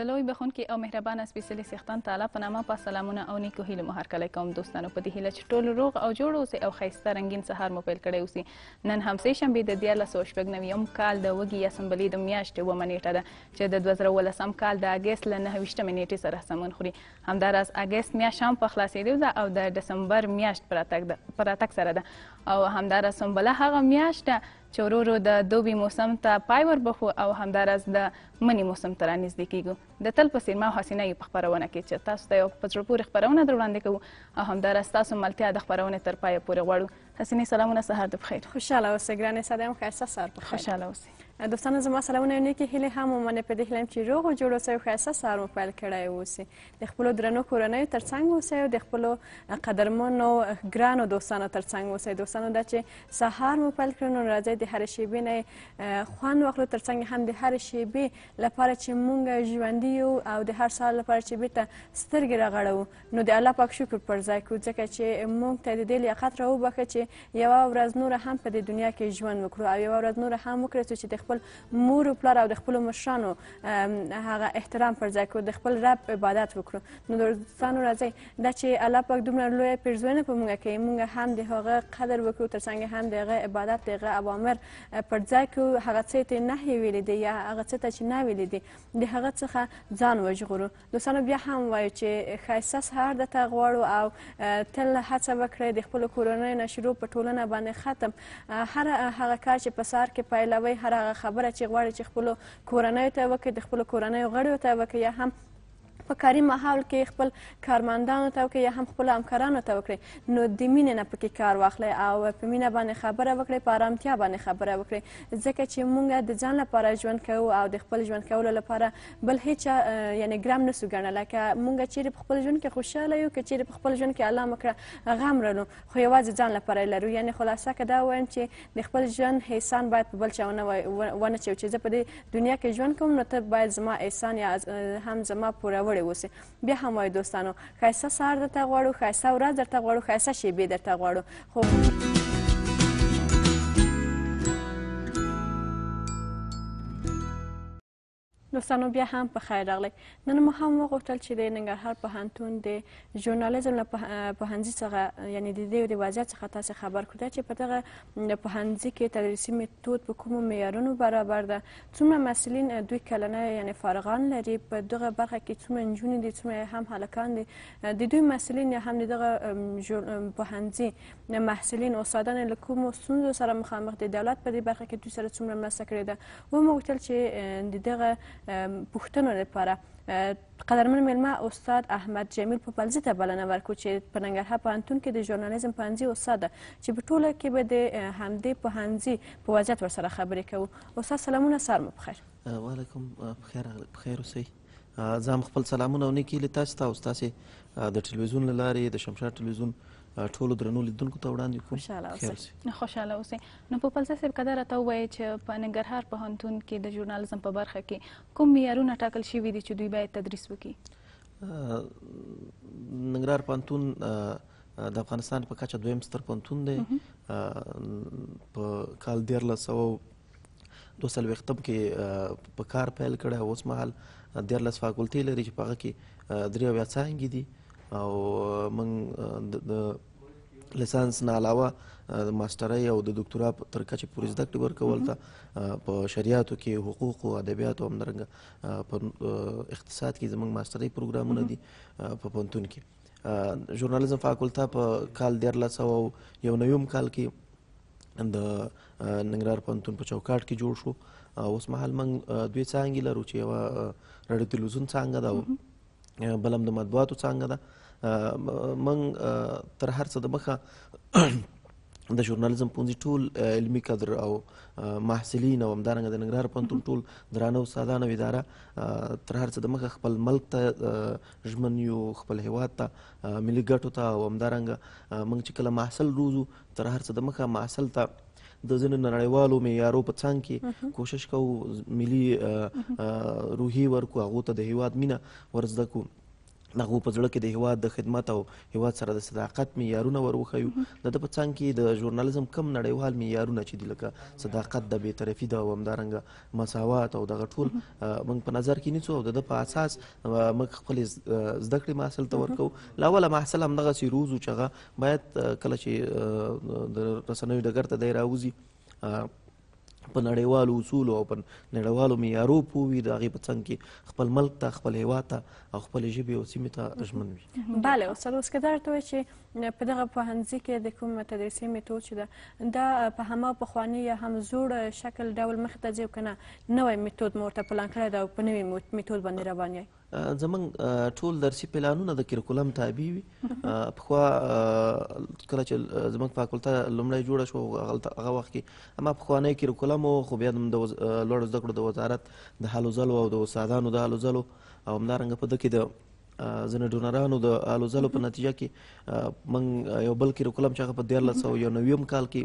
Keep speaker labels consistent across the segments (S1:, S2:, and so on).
S1: د لوی بخونکي او مهربان سپیشلی سیختان تعالی په نامه په سلامونه او نیکو هیلو مو هرکلی کوم دوستانو په دې هیله چې ټول روغ او جوړ اوسئ او ښایسته رنګین سهار مو پیل کړی اوسي نن هم سه شنبه د دیارلس او شپږ نویم کال د وږي اسمبلې د میاشتې اومه نیټه ده چې د دوه زره اوولسم کال د اګست له نهه ویشتمې نیټې سره سمون خوري همداراز اګست میاشت هم په خلاصېدو ده او د ډسمبر میاشت په راتګ سره ده او همداراز سنبله هغه میاشت ده چې ورو د دوبي موسم ته پای وربخو او همدارس د منی موسم ته رانږدې کیږو د تل په څېر ما حسینه یو خبرونه کې چې تاسو ته یو په زړه پورې خبرونه در وړاندې کوو او همدارس تاسو ملتیا د خبرونه تر پای پورې غواړو حسینه سلامونه سهار د بخیر خوشاله اوسئ ګرانې ساده هم ښایسته سهار په خوشاله اوسئ
S2: دوستانو زما سلامونه او نیکې هیلې هم ومنې په دې هیله یم چې روغ او جوړ اوسئ او ښایسته سهار مو پیل کړی اوسي د خپلو درنو کورنیو تر څنګ اوسئ او د خپلو قدرمنو ګرانو دوستانو تر څنګ اوسئ دوستانو دا چې سهار مو پیل کړو نو راځئ د هرې شیبې نه خوند واخلو تر څنګ هم د هرې شیبې لپاره چې موږ ژوندي یو او د هر سهار لپاره چې بېرته سترګې راغړو نو د الله پاک شکر پر ځای کړو ځکه چې موږ ته د دې لیاقت راوبخښه چې یوه ورځ نوره هم په دې دنیا کې ژوند وکړو او یوه ورځ نوره هم وکړو چې د خپل مور او پلار او د خپل مشرانو هغه احترام پر ځای کړو د خپل رب عبادت وکړو نو دوستانو راځي دا چې الله پاک دومره لوی پیرزوینه په موږ کوي موږ هم د هغه قدر وکړو ترڅنګ هم د هغه عبادت د هغه اوامر پر ځای کړو هغه څه ته نه ویلې دی یا هغه څه ته چې نه ویلې دی د هغه څخه ځان وژغورو دوستانو بیا هم وایو چې ښایسته سهار درته غواړو او تل هڅه وکړئ د خپلو کورنیو نه شروع په ټولنه باندې ختم هر هغه کار چې په سهار کې پیلوئ هر هغه خبره چې غواړي چې خپلو کورنیو ته وکړي د خپلو کورنیو غړیو ته وکړي یا هم په کاري ماحول کې خپل کارمندانو ته وکړئ یا هم خپل همکارانو ته وکړئ نو د مینې نه پکې کار واخلئ او په مینه باندې خبره وکړئ په آرامتیا باندې خبره وکړئ ځکه چې مونږ د ځان لپاره ژوند کوو او د خپل ژوند کولو لپاره بل هیڅ یعنی ګرام نسو ګڼل که مونږ چیرې په خپل ژوند کې خوشاله یو که چیرې په خپل ژوند کې الله مکړه غم رلو خو یوازې ځان لپاره لرو یعنی خلاصه که دا وایم چې د خپل ژوند احسان باید په بل چا ونه ونه چې زه په دې دنیا کې ژوند کوم نو ته باید زما احسان یا هم زما پوروړی پیاوړی اوسې بیا هم وایو دوستانو ښایسته سهار درته غواړو ښایسته ورځ درته غواړو ښایسته شیبې درته غواړو خو دوستانو بیا هم په خیر راغلی نن مو هم وغوښتل چې د ننګرهار پوهنتون د ژورنالیزم له پوهنځي څخه یعنی د دې د وضعیت څخه تاسې خبر کړی چې په دغه پوهنځي کې تدریسي میتود په کومو معیارونو برابر ده څومره مسلین دوی کلنه یعنی فارغان لري په دغه برخه کې څومره نجونې دي څومره هم هلکان دي د دوی مسلین یا هم د دغه پوهنځي محصلین استادان له کومو ستونزو سره مخامخ دي دولت په دې برخه کې دوی سره څومره مرسته کړې ده ومو غوښتل چې د دغه پوښتنو لپاره قدرمن میلمه استاد احمد جمیل پوپلزی ته بلنه ورکړو چې په ننګرهار پوهنتون کې د ژورنالیزم پوهنځي استاد چې په ټوله کې به د همدې پوهنځي په وضعیت ورسره خبرې کوو استاد سلامونه سر مو پخیر
S3: وعلیکم پخیر پخیر اوسئ زه هم خپل سلامونه ونې کیلې تاسو ته او ستاسې د ټلویزیون له لارې د شمشاد ټلویزیون ټولو درنو لیدونکو ته وړاندې کوم
S1: خوشاله اوسئ نو په پلسه صاحب کده راته وایي چې په ننګرهار پوهنتون کې د ژورنالیزم په برخه کې کوم معیارونه ټاکل شوي دي چې دوی باید تدریس وکړي
S3: ننګرهار پوهنتون د افغانستان په کچه دویم ستر پوهنتون دی په کال دیارلس سوه دو څلوېښتم کې په کار پیل کړی اوس مهال دیارلس فاکلټۍ لري چې په هغه کې درې اویا څانګې دي او موږ د لسانس نه علاوه د ماسترۍ او د دکتورا تر کچې پورې زده کړې ورکول ته په شریعتو کې حقوق او ادبیات او همدارنګه په اقتصاد کې زموږ ماسترۍ پروګرامونه دي په پونتون کې ژورنالیزم فاکولټه په کال 1900 یو نویم کال کې د ننګرهار پونتون په چوکاټ کې جوړ شو اوس مهال موږ دوی څانګې لرو چې یو رادیو تلویزیون څانګه ده بلم د مطبوعاتو څانګه ده من تر هر څه د مخه د ژورنالیزم پونځي ټول علمی کادر او محصلین او همدارنګه د ننګرهار پوهنتون ټول درانه او ساده اداره تر هر څه د مخه خپل ملک ته ژمن یو خپل هیواد ته ملي ګټو ته او همدارنګه موږ چې کله محصل روزو تر هر څه د مخه محصل ته د ځینو نړیوالو معیارو په څنګ کې کوشش کوو ملي روحي ورکو هغو ته د هیواد مینه ورزده کړو دغه په زړه کې د هواد د خدمت او هواد سره د صداقت معیارونه وروخیو د د پڅان کې د ژورنالیزم کم نړیوال معیارونه چې دی لکه صداقت د بیطرفي د ومدارنګ مساوات او دغه ټول موږ په نظر کې نیسو او د په اساس موږ خپل زده کړې محصل ته ورکو لاوله محصل هم دغه سی روزو چغه باید کله چې د رسنوي ډګر ته دی راوځي په نړیوالو اصول او په نړیوالو معیارو پوي د هغې په څنګ کې خپل ملک ته خپل هیواد ته او خپل ژبې او سیمې ته ژمن
S2: وي بله استاد اسکدار ته چې په دغه پوهنځي کې د کوم تدریسي میتود چې ده دا په همه پخوانی یا هم زوړ شکل ډول مخې ته ځي که نه نوی میتود مو ورته پلان کړی دی او په نوي میتود باندې روان یئ
S3: زمون ټول درسي پلانونه د کریکولم تابع وي پخوا کله چې زمون فاکولټه لومړی جوړه شو هغه وخت کې اما پخوانی کریکولم خو بیا د لوړ زده کړو د وزارت د حلوزلو او د استادانو د حلوزلو او همدارنګه په دکې د زنه ډونرانو د الوزلو په نتیجه کې من یو بل کې رکلم چې په 1990 کال کې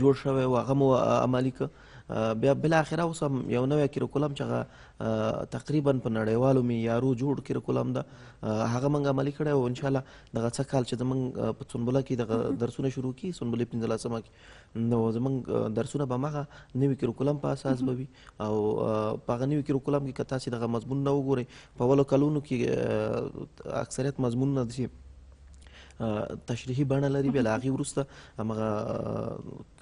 S3: جوړ شوی و هغه مو عملی ک بیا بل اخر اوس یو نوې کریکولم چې تقریبا په نړیوالو معیارو جوړ کریکولم ده هغه مونږه عملي کړی او ان شاء الله دغه څه کال چې زمونږ په سنبله کې دغه درسونه شروع کی سنبله 15 کې نو زمونږ درسونه به مغه نوې کریکولم په اساس به وي او په غنیو کریکولم کې کتا چې دغه مضمون نه وګوري په ولو کلونو کې اکثریت مضمون نه دي تشریحي بڼه لري بل هغه ورسته هغه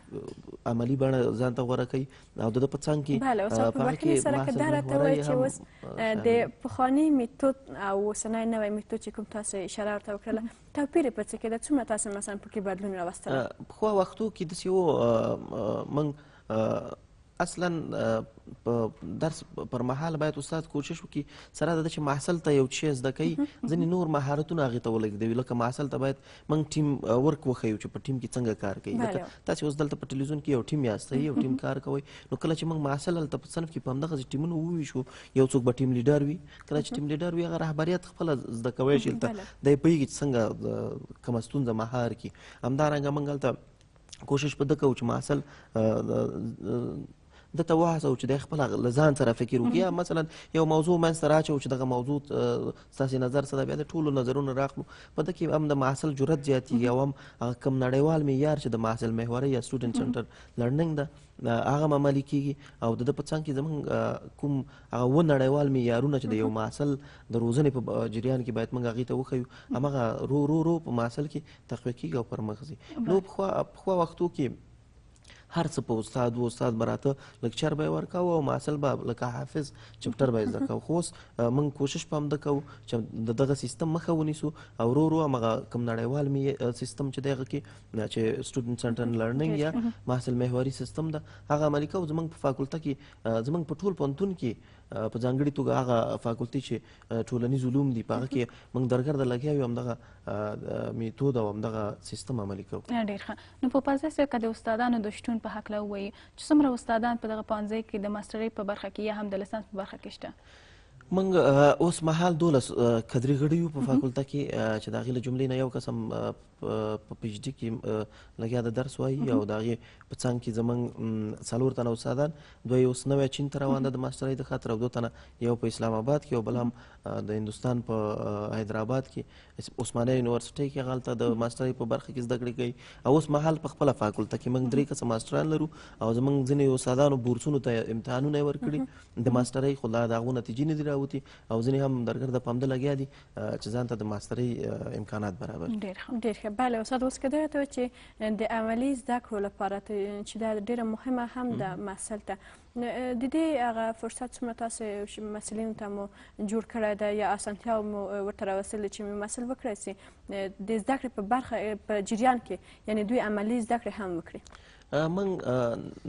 S3: عملی بڼه ځان ته غوره کوي او د په څنګ کې بله اوس په مخکې سره که دا راته وایي چې اوس د
S2: پخواني میتود او اوسنی نوی میتود چې کوم تاسو اشاره ورته وکړله توپیر یې په څه کې ده څومره تاسو مثلا پکې بدلون راوستلی
S3: پخوا وختو کې داسې و موږ اصلا په درس پر مهال باید استاد کوشش وکړي سره د چې محصل ته یو څه زده کوي ځینې نور مهارتونه هغه ته ولګوي لکه محصل ته باید موږ ټیم ورک وخیو چې په ټیم کې څنګه کار کوي لکه تاسو اوس دلته په ټلویزیون کې یو ټیم یاست یو ټیم کار کوي نو کله چې موږ محصل ته په صنف کې په همدغه ټیمونو وویشو یو څوک به ټیم لیډر وي کله چې ټیم لیډر وي هغه رهبریت خپل زده کوي چې دلته د پیږي څنګه کومه ستونزه مهار کی همدارنګه موږ دلته کوشش په دکو چې محصل د ته وهڅوو چې د خپل له ځان سره فکر وکړي مثلا یو موضوع منځته راچوو چې دغه موضوع ستاسې نظر څه ده بیا د ټولو نظرونه راخلو په ده کې هم د محصل جرت زیاتېږي او هم هغه کم نړیوال معیار چې د محصل محوره یا سټوډنټ سنټر لرنینګ ده هغه عملی کیږي او د په څنګ کې زمونږ کوم هغه و نړیوال معیارونه چې د یو محصل د روزنې په جریان کې باید موږ هغې ته وښیو هماغه رو رو رو په محصل کې تقویه کیږي او پرمخ ځي نو پخوا وختو کې هر څه په استاد وو استاد براته لکچر به ورکاو او ماصل به لکه حافظ چپټر به زده کو خو موږ کوشش پام د کو چې دغه سیستم مخه ونیسو او ورو ورو هغه کم نړیوال می سیستم چې دغه کې چې سټوډنټ سنټر لرننګ یا ماصل محوري سیستم دا هغه عملی کو زمنګ په فاکولټه کې زمنګ په ټول پونتون کې په ځانګړي توګه هغه فاکولټي چې ټولنیز علوم دي په هغه کې موږ درګر د لګیا یو همدغه میتود او همدغه سیستم عملي کوو
S1: ډېر ښه نو په پازه سره که د استادانو د شتون په هکله ووایي چې څومره استادان په دغه پانځه کې د ماسټرۍ په برخه کې یا هم د لسانس په برخه کې شته
S3: منګ اوس مهال دولس کډري غړیو په فاکولټه کې چې داغه له جملې نه یو قسم په پی ایچ ډی کې لګیا د درس وایي او داغه په څنګه کې زمنګ څلور تنه استادان دوی اوس نوې چین تر روان د ماسترۍ د خاطر او دوه تنه یو په اسلام آباد کې او بل هم د هندستان په حیدرآباد کې عثماني یونیورسيټي کې غلطه د ماسترۍ په برخه کې زده کړې کوي او اوس مهال په خپل فاکولټه کې موږ درې کسه ماستران لرو او زمنګ ځینې استادانو بورسونو ته امتحانونه ورکړي د ماسترۍ خو لا داغه نتیجې نه راوتی او ځینې هم درګر د پامده لګیا دي چې ځان ته د ماستری امکانات برابر
S2: ډیر ډیر ښه بله استاد اوس کده ته چې د اولی زده کړو لپاره چې دا ډیره مهمه هم ده مسل ته د دې هغه فرصت څومره تاسو مسلین ته مو جوړ کړی دی یا اسانتیا مو ورته راوستلې چې مسل وکړی سي د زده کړې په برخه په جریان کې یعنی دوی عملی زده کړې هم وکړي
S3: موږ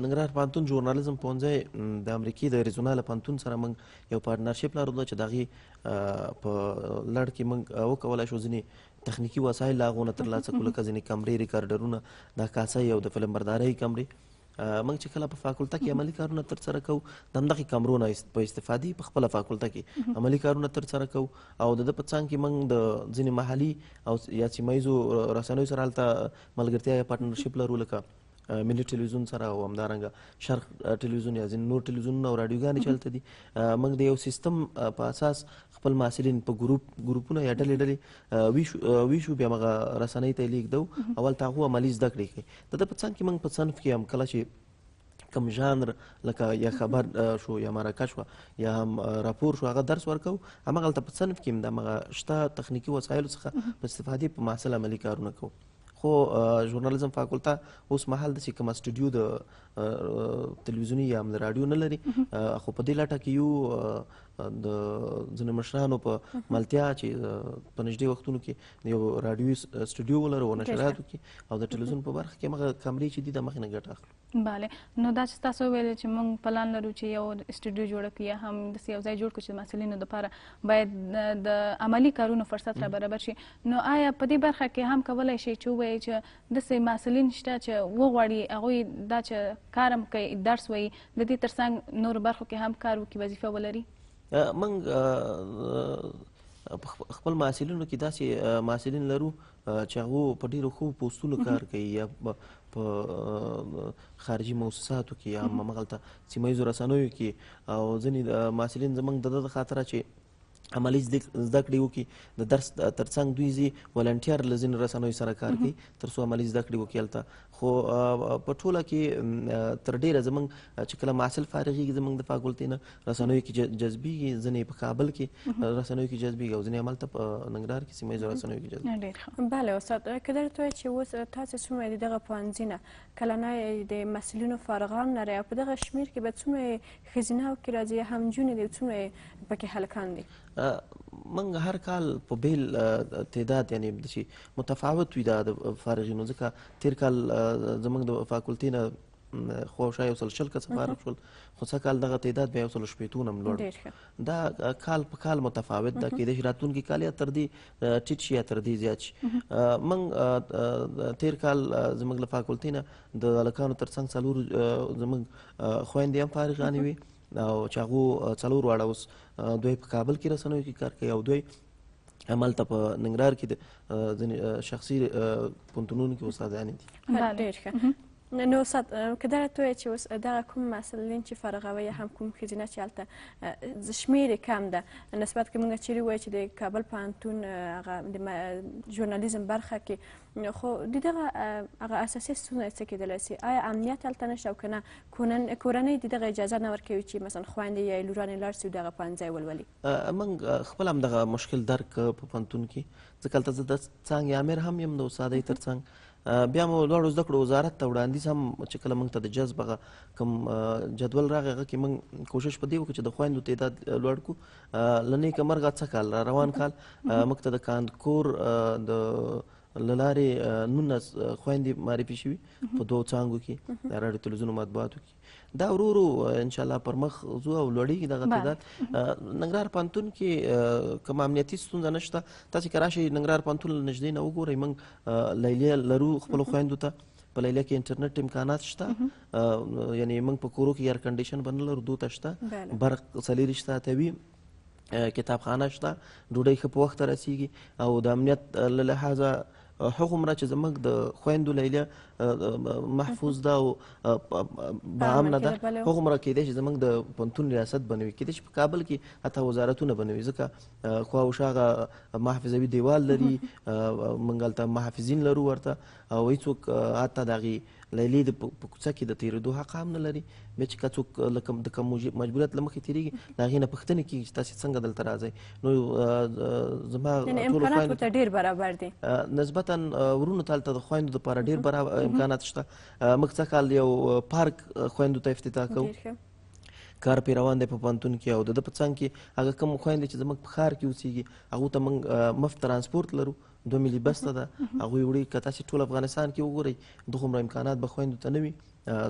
S3: ننګرهار پانتون ژورنالیزم پونځي د امریکای د اریزونا له پانتون سره موږ یو پارتنرشپ لرو چې دغه په لړ کې موږ وکولای شو ځنی تخنیکی وسایل لاغونه تر لاسه کول کزنی کمرې ریکارډرونه د کاسه یو د فلم برداري کمرې موږ چې کله په فاکولټه کې عملی کارونه تر سره کوو د همدغه کمرونو په استفادې په خپل فاکولټه کې عملی کارونه تر سره کوو او د په څنګ کې موږ د ځینې محلي او یا سیمایزو رسنیو سره هلته ملګرتیا یا پارټنرشپ لرو لکه ملي ټلویزیون سره او همدارنګه شرق ټلویزیون یا ځین نور ټلویزیونونه او رادیوګانې چلته دي موږ د یو سیستم په اساس خپل محصلین په ګروپ ګروپونه یا ډلې ډلې ویشو ویشو بیا موږ رسنۍ ته لیږدو اول تاغو عملی زده کړې کوي د ده په څنګ کې موږ په صنف کې هم کله چې کم ژانر لکه یا خبر شو یا مرکه شو یا هم راپور شو هغه درس ورکو همغه هلته په صنف کې هم دغه شته تخنیکي وسایلو څخه په استفادې په محصل عملي کارونه کوو خو ژورنالیزم فاکولټه اوس مهال د کوم سټډیو د تلویزیونی یا د رادیو نه لري خو په دې لټه کې یو د ځنې مشرانو په ملتیا چې په نږدې وختونو کې یو رادیو سټوډیو ولرو نشراتو کې او د ټلویزیون په برخه کې مغه کمرې چې دي د مخ نه ګټه اخلو
S1: bale نو دا چې تاسو ویل چې موږ پلان لرو چې یو سټوډیو جوړ کړو یا هم د یو ځای جوړ کړو چې مسلینو لپاره باید د عملی کارونو فرصت را برابر شي نو آیا په دې برخه کې هم کولای شي چې وایي چې د سې مسلین شته چې وغواړي هغه دا چې کارم کوي درس وایي د دې ترڅنګ نور برخو کې هم کار وکړي وظیفه ولري
S3: موږ خپل محصلینو کې داسې محصلین لرو چې هغه په ډیرو خو پوسټونو کار کوي یا په خارجي مؤسساتو کې یا مغلطه سیمایي رسنوي کې او ځینې محصلین زمنګ د خاطر چې عملی زده کړې وکړي د درس ترڅنګ دوی زی ولنټیر لزین رسنوي سره کار کوي تر څو عملی زده کړې وکړي هلته خو په ټوله کې تر ډیره زمونږ چې کله محصل فارغېږي زمونږ د فاکولټۍ نه رسنوي کې جذبېږي ځینې په کابل کې رسنوي کې جذبېږي او ځینې همالته په ننګرهار کې سیمه ییزو رسنیو کې جذبېږي
S2: ډېر ښه بله استاد که درته وایي چې اوس تاسې څومره د دغه پوهنځي نه کلنۍ د مسؤلینو فارغان لرئ او په دغه شمېر کې به څومره ښځینه کې راځي هم نجونې دي څومره پکې هلکان دي
S3: منګ هر کال په بیل تعداد یعنی د شي متفاوت وي د فارغینو ځکه تیر کال زمنګ د فاکولټي نه خو شای وصل شل کس فارغ شول خو څه کال دغه تعداد بیا وصل شپېتون هم لوړ دا کال په کال متفاوت دا کې د شراتون کې کال یا تر دې ټیټ شي یا تر دې زیات شي من تیر کال زمنګ له فاکولټي نه د لکانو تر څنګ څلور زمنګ خويندې هم فارغانې وي او چې هغو څلور واړه اوس دوی په کابل کې رسنیو کې کار کوي او دوی عمل ته په ننګرهار کې د شخصي پونتونونو کې استادان دي
S4: ډېر
S2: ښه نو صد کدره توی چې اوس دغه کوم مسلین چې فارغوي یا هم کوم ښځینه چې هلته شمېر کم ده نسبت که موږ چیرې وایو چې د کابل پوهنتون هغه د ژورنالیزم برخه کې خو د دغه هغه اساسي ستونزه څه کېدلی سي آیا امنیت هلته نشته او که نه کورنۍ د دغه اجازه نه ورکوي چې مثلا خویندې یا لورانې لاړ سي دغه پوهنځی ولولي
S3: موږ خپل هم دغه مشکل درک په پوهنتون کې ځکه هلته زه د څانګې امیر هم یم د استادۍ تر څنګ بیا مو لوړو زده کړو وزارت ته وړاندیز هم چې کله موږ ته د جذب هغه کوم جدول راغی هغه کې موږ کوشش په دې وکړو چې د خویندو تعداد لوړ کړو له نیکه مرغه څه کال روان کال موږ ته د کاندکور د للارې نونس خويندې معرفي شوي په دوه څانګو کې د راډیو تلویزیون مطبوعاتو کې دا ورورو ان شاء الله پر مخ زو او لړۍ دغه تعداد ننګرهار پانتون کې کوم امنیتي ستونزه نشته تاسو کراشي ننګرهار پانتون نږدې نه وګورئ موږ لیلیه لرو خپل خويندو ته په لیلیه کې انټرنیټ امکانات شته یعنی موږ په کورو کې ایئر کنډیشن بنل اردو ته شته برق سلیری شته اتوي کتابخانه شته ډوډۍ ښه په وخت رسیږي او د امنیت له لحاظه هغومره چې زموږ د خويندو لیلیه محفوظ ده او عامه ده هغومره کېدای چې زموږ د پنتون ریاست بنوي کېدای چې په کابل کې حتی وزارتونه بنوي ځکه خوا او شاغه محافظوي دیوال لري منګلته محافظین لرو ورته او هیڅوک حتی دغه لیلې د په کوڅه کې د تیرېدو حق هم نه لري بیا چې که څوک لکه د کوم مجبوریت له مخې تیریږي د هغې نه پوښتنه کېږي چې تاسې څنګه دلته راځئ نو زما امکانات ورته
S2: ډېر برابر دي
S3: نسبتا ورونو ته هلته د خویندو دپاره ډېر برابر امکانات شته موږ څه کال یو پارک خویندو ته افتتاح کوو کار پی روان دی په پانتون کې او د ده په څنګ کې هغه کوم خویندې چې زموږ په ښار کې اوسېږي هغو ته موږ مفت ترانسپورت لرو دو ملي بسته ده هغوی وړي که تاسې ټول افغانستان کې وګورئ دغومره امکانات به خویندو ته نه وي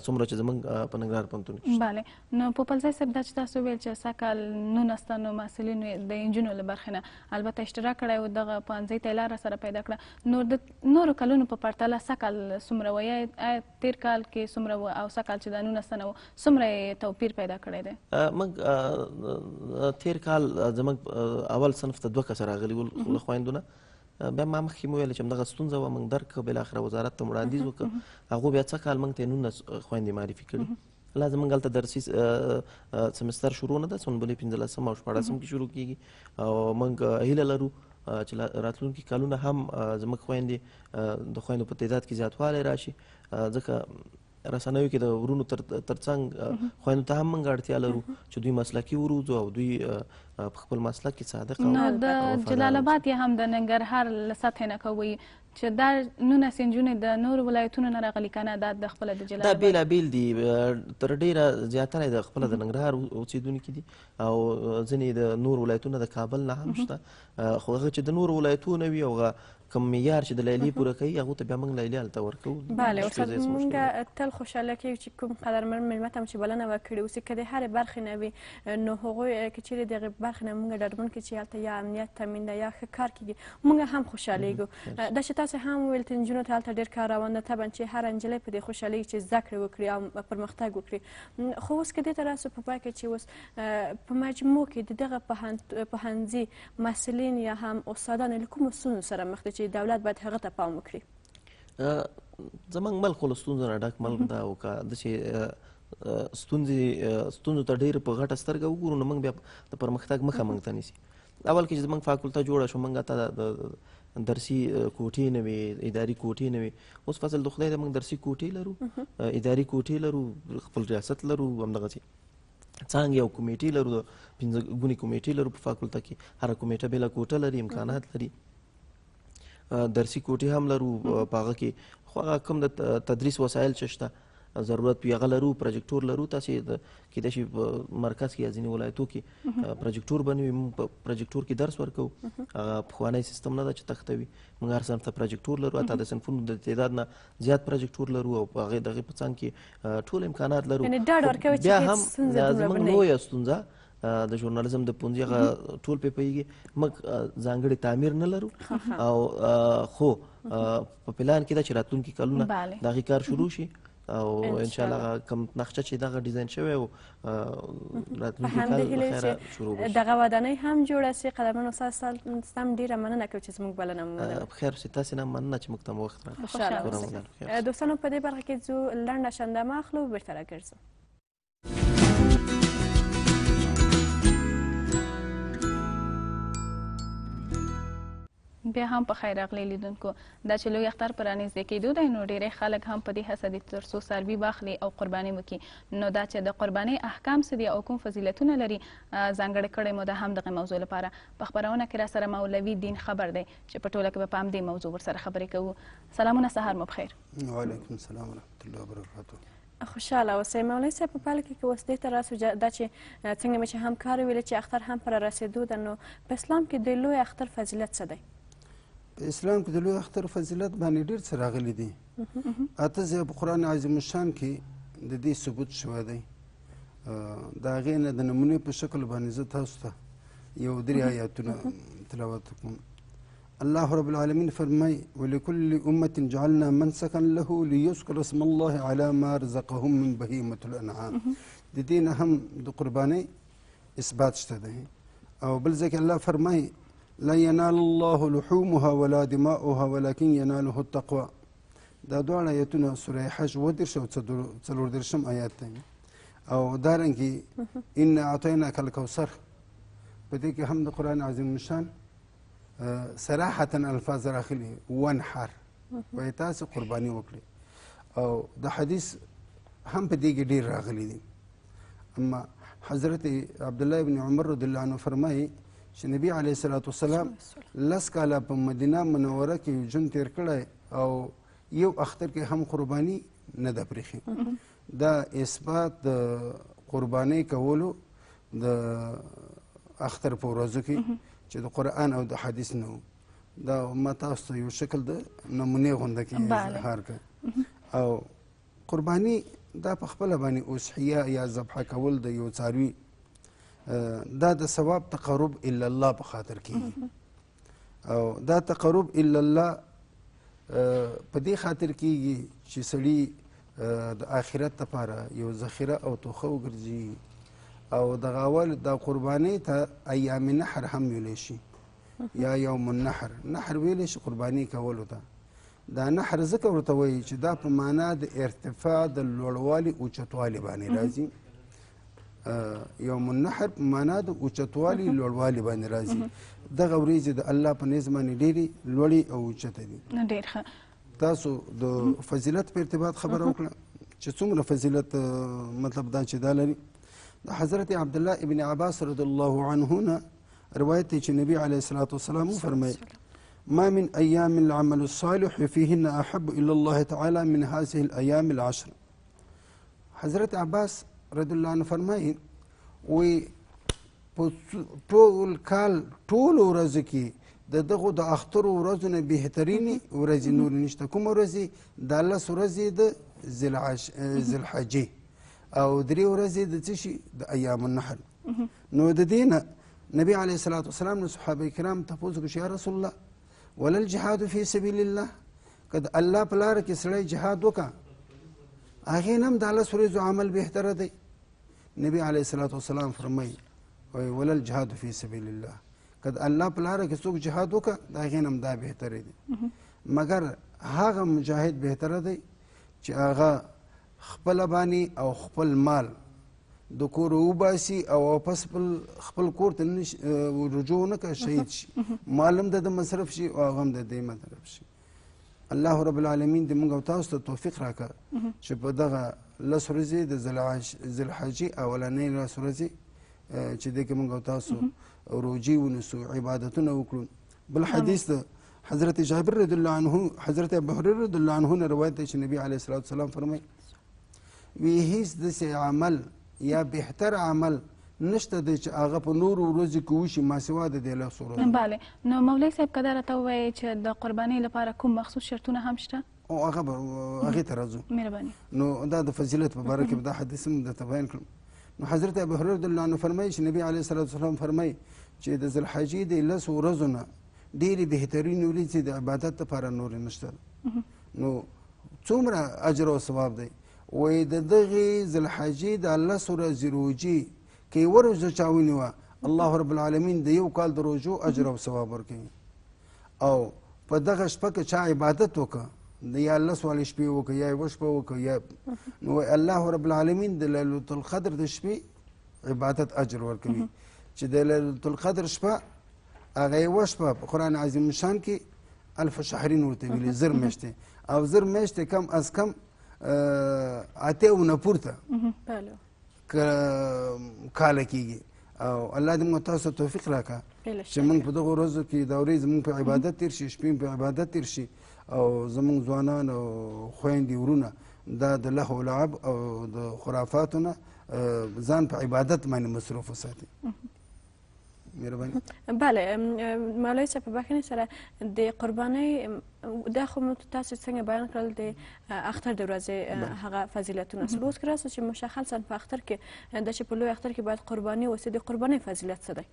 S3: څومره چې زمونږ په ننګرهار پوهنتون
S1: کې بله نو پوپل صاحب دا چې تاسو ویل چې سږکال نولس تنو محصلینو د انجونو له برخې نه البته اشتراک کړی و دغه پوهنځۍ ته یې لاره سره پیدا کړه نور د نورو کلونو په پرتله سږکال څومره وی آیا تېر کال کې څومره وه او سږکال چې دا نولس تنه وو څومره یې توپیر پیدا کړی دی
S3: موږ تېر کال زموږ اول صنف ته دوه کسه راغلي وو له خویندو نه بیا ما مخکې مو ویل چې دغه ستونزه و موږ درک بل اخر وزارت ته وړاندیز وکړ هغه بیا څه کال موږ ته نن خويندې معرفي کړي لازم موږ هلته درسي سمستر شروع نه ده سنبلې 15 او 14 کې شروع کیږي او موږ هیله لرو چې راتلونکي کالونه هم زموږ خويندې د خويندو په تعداد کې زیاتوالی راشي ځکه رسنوي کې د ورونو تر ترڅنګ خویندو ته هم موږ اړتیا لرو چې دوی مسلکي وروزو او دوی په خپل مسلک کې صادق او نو د جلال
S1: آباد یا هم د ننګرهار له سطحې نه کوي چې دا نونه سنجونه د نور ولایتونو نه راغلي کنه دا د خپل د جلال دا بیل
S3: بیل دي تر ډیره زیاتره د خپل د ننګرهار اوسیدونکو دي او ځنې د نور ولایتونو د کابل نه هم شته خو هغه چې د نور ولایتونو وي او کوم معیار چې د لیلې پوره کوي هغه ته بیا موږ لیلې هلته ورکوو بله استاد
S2: موږ تل خوشحاله کیږو چې کوم قدرمن مېلمه ته چې بلنه وکړي اوس که د هرې برخې نه وي نو هغوی که چیرې دغې برخې نه موږ ډاډمن کړي چې هلته یا امنیت تامین ده یا ښه کار کیږي موږ هم خوشحالېږو دا چې تاسو هم وویل چې نجونو ته هلته ډېر کار روان ده طبعا چې هره نجلۍ په دې خوشحالېږي چې زده کړې وکړي او پرمختګ وکړي خو اوس که دې ته راسو په پای کې چې اوس په مجموع کې دغه پوهنځي محصلین یا هم استادان له کومو ستونزو سره مخ دي چې دولت باید هغه ته پام وکړي
S3: زمونږ ملک خو له ستونزو نه ډک ملک ده او که داسې ستونزې ستونزو ته ډېر په غټه سترګه وګورو نو موږ بیا د پرمختګ مخه موږ ته نیسي اول کې چې زمونږ فاکولته جوړه شوه موږ ته درسي کوټې نه وي اداري کوټې نه وي اوس فصل د خدای د موږ درسي کوټې لرو اداري کوټې لرو خپل ریاست لرو همدغسې څانګې او کمیټې لرو پنځه ګونې کمیټې لرو په فاکولته کې هره کمیټه بېله کوټه لري امکانات لري درسي کوټې هم لرو په هغه کې خو هغه کوم د تدریس وسایل چې شته ضرورت وي هغه لرو پروجیکټور لرو تاسې کېدای شي مرکز کې یا ځینې ولایتو کې پروجیکټور بنوي موږ په پروجیکټور کې درس ورکوو هغه پخوانی سیستم نه ده چې تخته وي موږ هر صنف ته پروجیکټور لرو حتی د صنفونو د تعداد نه زیات پروجیکټور لرو او هغې دغې په څنګ کې ټول امکانات لرو بیا هم زموږ لویه ستونزه د ژورنالیزم د پونځي غا ټول په پیږي مګ ځانګړي تعمیر نه لرو او خو په پلان کې دا چې راتلونکي کلونه دا غي کار شروع شي او ان شاء الله کوم نقشه چې دغه ډیزاین شوی او راتلونکي کال خیره شروع وشي دغه
S2: ودانۍ هم جوړه سي قدمونو ساسل سم ډیره مننه کوم چې زموږ بلنه مو
S3: خیر سي تاسو نه مننه چې موږ ته وخت راکړئ
S2: دوستانو په دې برخه کې زو لنډه شنده ما اخلو بیرته راګرځو
S1: بیا هم په خیر راغلی لیدونکو دا چې لوی اختر پرانیزې کېدو دی نو ډېری خلک هم په دې هڅه دي تر څو څاروي واخلي او قرباني وکړي نو دا چې د قربانۍ احکام څه دي او کوم فضیلتونه لري ځانګړې کړې مو د همدغې موضوع لپاره په خپرونه کې راسره مولوي دین خبر دی چې په ټوله کې به په همدې موضوع ورسره خبرې کوو سلامونه سهار مو بخیر
S5: وعلیکم السلام ورحمۃ الله وبرکاتہ
S1: خوشاله اوسئ مولوي صاحب په پال کې که اوس دې ته راسو دا چې
S2: څنګه مې چې همکار ویلې چې اختر هم پر رسېدو ده نو په اسلام کې د لوی اختر فضیلت څه دی
S5: په اسلام کې د لوی اختر فضیلت باندې ډیر څه راغلي دي اته ځای په قرآن عظیم الشان کې د دې ثبوت شوی دی د هغې نه د نمونې په شکل باندې زه تاسو ته یو درې آیاتونه تلاوت کوم الله رب العالمين فرمي ولكل أمة جعلنا منسكا له ليذكر اسم الله على ما رزقهم من بهيمة الأنعام د دین هم د قرباني اثبات شته دی او بل ځکه الله فرمای لا ینال الله لحومها ولا دماؤها ولكن یناله التقوى دا دواړه آیتونه سوره حج و درش او څلور درشم آیات دی او دارنګي ان اعطینا کل کوثر په دې کې هم د قران عظیم نشان صراحه الفاظ راخلي وانحر وای تاسو قرباني وکړي او د حدیث هم په دې کې ډیر راغلي دي اما حضرت عبد الله بن عمر رضی الله عنه فرمایي چې نبی علیه الصلاۃ والسلام لس کاله په مدینه منوره کې جون تیر کړی او یو اختر کې هم قرباني نه ده پرېښې دا اثبات د قربانۍ کولو د اختر په ورځو کې چې د قرآن او د حدیث نه دا ما تاسو ته یو شکل د نمونې غونده کې اظهار کړ او قرباني دا په خپله باندې اوسحیه یا ذبحه کول د یو څاروي دا د ثواب تقرب الا الله په خاطر کیږي او دا تقرب الا الله په دې خاطر کیږي چې سړی د آخرت لپاره یو ذخیره او توخه وګرځي او د غاول د قرباني ته ایام نحر هم ویلی شي یا یوم النحر نحر ویلی شي قرباني کولو ته دا نحر ځکه ورته وایي چې دا په معنا د ارتفاع د لوړوالي او چتوالي باندې راځي یو منحر په معنا د اوچتوالي لوړوالي باندې راځي دغه ورځې د الله په نظم باندې ډېری لوړې او اوچته دي ډېر ښه تاسو د فضیلت په ارتباط خبره وکړه چې څومره فضیلت مطلب دا چې دا لري د حضرت عبد الله ابن عباس رضی الله عنهما روایت چې نبی علیه الصلاۃ والسلام فرمایي ما من ايام العمل الصالح فيهن احب الى الله تعالى من هذه الايام العشر حضرت عباس رضی الله عنه فرمایي وی په ټول کال ټول ورځو کې د دغه د اختر ورځو نه بهترینی ورځ نور نشته کوم ورځ د لس ورځې د ذلحجې او درې ورځې د څه شي د ایام النحل نو د دینه نبی علیه الصلاۃ والسلام نو صحابه کرام تاسو کو یا رسول الله ولا الجهاد فی سبیل الله کد الله پلار کې سړی جهاد وکا هغه نم د لس ورځو عمل بهتره دی نبی علیه الصلاۃ والسلام فرمای وی ولل جهاد فی سبیل الله کله الله په لار کې څوک جهاد وکړه دا غینم دا بهتر دی مګر هغه مجاهد بهتر دی چې هغه خپل باندې او خپل مال د کور وباسي او واپس خپل کور ته رجوع نه کړي شهید شي معلوم ده د مصرف شي او هغه هم د دې مصرف شي الله رب العالمین دې موږ تاسو ته توفیق راکړي چې په دغه لس ورځې د ذلحجې اولنۍ لس ورځې چې دې کې موږ تاسو روجي ونیسو عبادتونه وکړو بل حدیث ده حضرت جابر رضی الله عنه حضرت ابو هريره رضی الله عنه نه روایت چې نبی علیه الصلاه والسلام فرمایي وی هیڅ د عمل یا بهتر عمل نشته د چې هغه په نور ورځې کې وشي ما سوا د دې لاسورو
S1: بله نو مولوی صاحب کدا راته وایي چې د قربانۍ لپاره کوم مخصوص شرطونه هم شته
S5: او هغه به هغې ته راځو نو دا د فضیلت په باره کې به دا حدیث هم درته بیان کړم نو حضرت ابو هرره رضی الله عنه فرمایي چې نبي علیه الصلات وسلام فرمایي چې د ذلحجې د لسو ورځو نه ډېرې بهترینې ورځې د عبادت لپاره نورې نشته نو څومره اجر او ثواب دی وای د دغه ذلحجې د لس ورځې روجې که یوه روژه چا ونیوه الله رب العالمین د یو کال د روژو اجر او ثواب ورکوي او په دغه شپه کې چا عبادت وکړه یا لس والې شپې وکړه یا یوه شپه وکړه یا نو الله رب العالمین د لیلة القدر د شپې عبادت اجر ورکوي چې د لیلة القدر شپه هغه یوه شپه په قرآن عظیم شان کې الف شهرین ورته ویلي زر میاشتې او زر میاشتې کم از کم اته او نه پورته کاله کېږي او الله دې موږ تاسو توفیق راکړه چې موږ په دغو ورځو کې دا ورځې زموږ په عبادت تېر شي شپې په عبادت تېر شي او زمونږ ځوانان او خویندې ورونه دا د لهو لعب او د خرافاتو نه ځان په عبادت باندې مصروف وساتي مهرباني
S2: بله مولای صاحب بخښنه سره د قربانۍ دا خو موږ تاسو څنګه بیان کړل د اختر د ورځې هغه فضیلتونه سره اوس کړه چې مشخصا په اختر کې د چې په لوی اختر کې باید قرباني وسي د قربانۍ فضیلت څه دی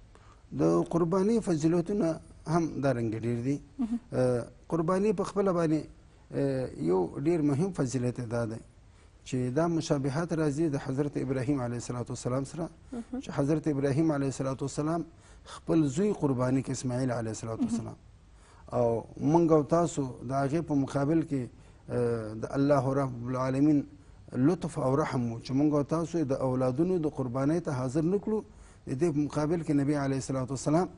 S5: د قرباني فضیلتونه هم دارنګ ډیر دي قرباني په خپل باندې یو ډیر مهم فضیلت ده ده چې دا مشابهت راځي د حضرت ابراهیم علیه الصلاۃ والسلام سره چې حضرت ابراهیم علیه الصلاۃ والسلام خپل زوی قرباني کې اسماعیل علیه الصلاۃ والسلام او مونږ او تاسو د هغه په مقابل کې د الله رب العالمین لطف او رحم چې مونږ او تاسو د اولادونو د قربانۍ ته حاضر نکړو د دې په مقابل کې نبی علیه الصلاة والسلام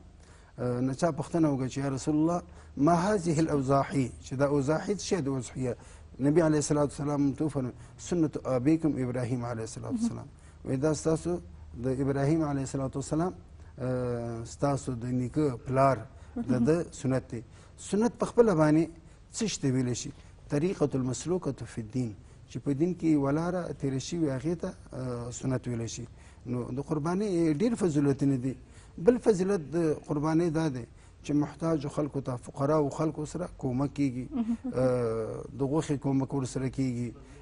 S5: نه چا پوښتنه وکړه چې یا رسول الله ما هذه الاوزاحي چې دا اوزاحي څه شی د اوزحیه نبی علیه الصلاة والسلام ورته وفرمیل سنت ابیکم ابراهیم علیه الصلاة والسلام وایي دا ستاسو د ابراهیم علیه الصلاة والسلام ستاسو د نیکه پلار د ده سنت دی سنت په خپله باندې څه شی ته ویلی شي طریقة المسلوکة فی الدین چې په دین کې یوه لاره تېره شوي هغې ته سنت ویلی شي نو د قرباني ډیر فضیلتونه دي بل فضیلت د قرباني دا دی چې محتاج خلکو ته فقرا او خلکو سره کومک کیږي د غوخي کومک ورسره کیږي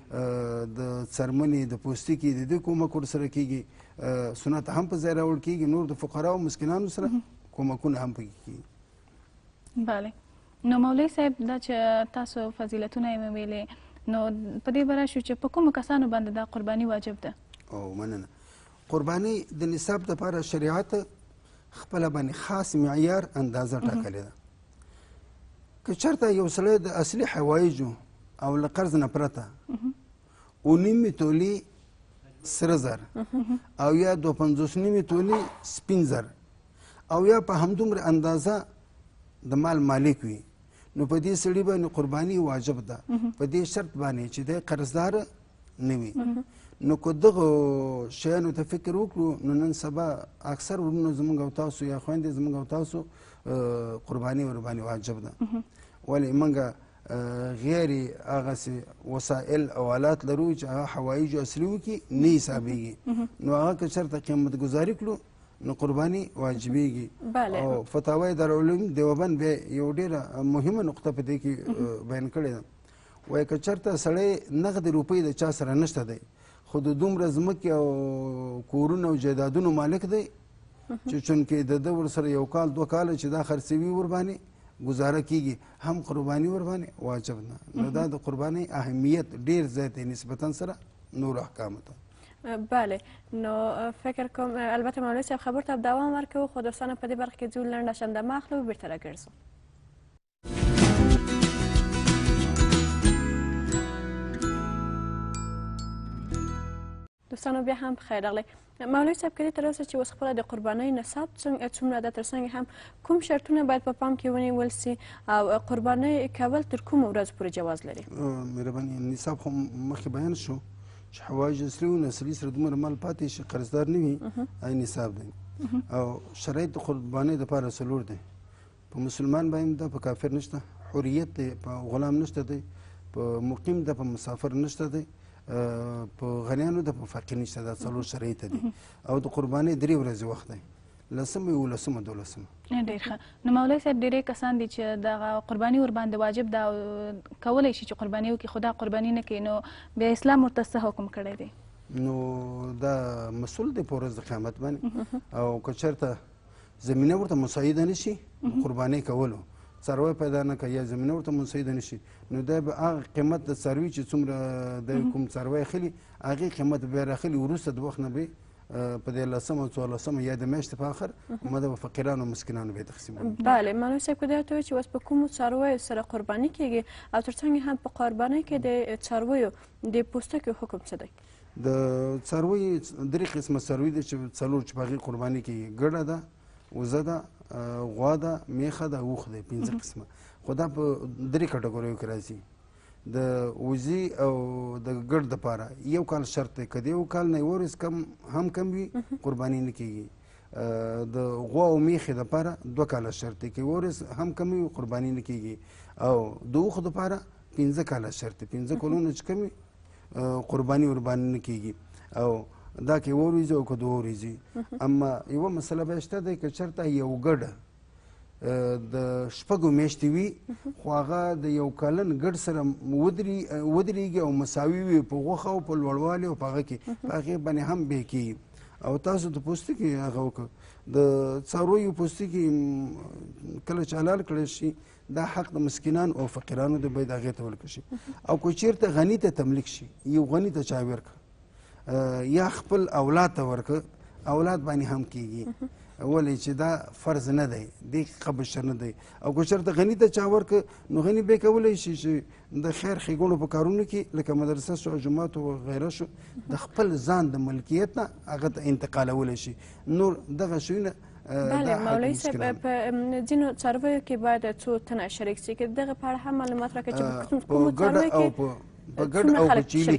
S5: د څرمنې د پوستکي د کومک ورسره کیږي سنت هم په ځای راوړ کیږي نور د فقرا او مسکینانو سره کومکونه هم پکې کیږي
S1: بله نو مولوی صاحب دا چې تاسو فضیلتونه یې ویلې نو په دې باره شو چې په کومو کسانو باندې دا قرباني واجب ده
S5: او مننه قرباني د نصاب لپاره شریعت خپل باندې خاص معیار اندازه ټاکلې ده که چېرته یو سړی د اصلي حوایجو او له قرض نه پرته اونیمې تولې سره زر او یا دوه پنځوس نیمې تولې سپین زر او یا په همدومره اندازه د مال مالک وي نو په دې سړي باندې قرباني واجب ده په دې شرط باندې چې د قرضدار نه وي نو که دغه شیانو ته فکر وکړو نو نن سبا اکثر ورونو زموږ او تاسو یا خویندې زموږ او تاسو قرباني ورباندې واجب ده ولې موږ غیر هغسې وسایل آلات لرو چې هغه حوایجو اصلي وکړي نه حسابېږي نو هغه که چېرته قیمتګزاري کړو نو قرباني واجبېږي او فتاوی دارالعلوم دیوبند بیا یو ډېره مهمه نقطه په دې کې بیان کړې ده وایي که چېرته سړی نغدې روپۍ د چا سره نشته دی خو د دومره ځمکې او کورونو او جایدادونو مالک دی چې چونکې د ده ورسره یو کال دوه کاله چې دا خرڅوي ورباندې ګزاره کیږي هم قرباني ورباندې واجب نه نو دا د قربانۍ اهمیت ډیر زیات دی نسبتا سره نور احکامو
S2: ته بله نو فکر کنم البته مولوی صاحب خبر ته دوام ورکوه خو دوستانه په دې برخه کې ځول لنډه شم د مخلو بیرته راګرځو دوستانو بیا هم بخیر راغلی مولوی صاحب کړي تر اوسه چې اوس خپله د قربانۍ نصاب څومره ده تر څنګه هم کوم شرطونه باید په پام کې ونیول سي او قربانۍ کول تر کومه ورځ پورې جواز لري
S5: مهرباني نصاب خو مخکې بیان شو چې حواج اصلي او نسلي سره دومره مال پاتې شي قرضدار نه وي ای نصاب دی او شرایط د قربانۍ دپاره څلور دی په مسلمان باندې ده په کافر نشته حریت دی په غلام نشته دی په مقیم ده په مسافر نشته دی په غنیانو د په فقیر نشته دا څلور شرعي ته دي او د قربانۍ درې ورځې وخت دی لسمه یو لسمه دو لسمه
S1: ډیر ښه نو مولوی صاحب ډیرې کسان دي چې د قرباني ور باندې واجب دا کولای شي چې قرباني وکړي خدا قرباني نه کوي نو بیا اسلام ورته څه حکم کړی دی
S5: نو دا مسول دی په ورځ د قیامت
S1: باندې
S5: او که چېرته زمینه ورته مساعده نشي قرباني کولو څاروی پیدا نه کړي یا زمینه ورته منسعده نشي نو دا به هغه قیمت د څاروي چې څومره د کوم څاروی اخلي هغه قیمت به راخلي وروسته د وخت نه به په دې لسمه څوارلسمه یا د میاشتې په آخر مده به فقیرانو مسکینانو به یې تقسیموي
S2: بله معلم صاحب که درته وایي چې اوس په کومو څارویو سره قرباني کیږي او تر څنګ هم په قربانۍ کې د څارویو د پوستکي حکم څه دی
S5: د څارویو درې قسمه څاروي دي چې څلور چې په هغې قرباني کیږي ګډه ده وزه ده غوا ده میخه ده اوښ دی پنځه قسمه خو دا په درې کټګوریو کې راځي د وزي او د ګډ دپاره یو کال شرط دی که د یو کال نه ورس کم هم کم وي قرباني نه کیږي د غوا او میخې دپاره دوه کاله شرط دی که ورس هم کم وي قرباني نه کیږي او د اوښ دپاره پنځه کاله شرط دی پنځه کلونه چې کم وي قرباني ورباني نه کیږي او دا کې وریځي او که دوه ورځې اما یوه مسله بیا شته دی که چېرته یو ګډه د شپږو میاشتې وي خو هغه د یو کلن ګډ سره ودرېږي او مساوي وي په غوښه او په لوړوالي او په هغه کې په هغې باندې هم بې کېږي او تاسو د پوستکي هغه وکړه د څارویو پوستکي کله چې حلال کړی شي دا حق د مسکینان او فقیرانو د باید هغې ته ورکړل شي او که چېرته غني ته تملیک شي یو غني ته چا ورکړه یا خپل اولاد ته ورکړه اولاد باندې هم کیږي ولې چې دا فرض نه دی دی قبل شر نه دی او که چېرته غني ته چا ورکړه نو غني به کولی شي چې د خیر ښیګڼو په کارونو کې لکه مدرسه شو جومات او غیره شو د خپل ځان د ملکیت نه هغه ته انتقالولی شي نور دغه شیونه بله مولوی صاحب
S2: په ځینو څارویو کې باید څو تنه شریک شي که دغه په اړه هم معلومات راکړئ چې په کومو څارویو کې
S5: په ګډ او چيلي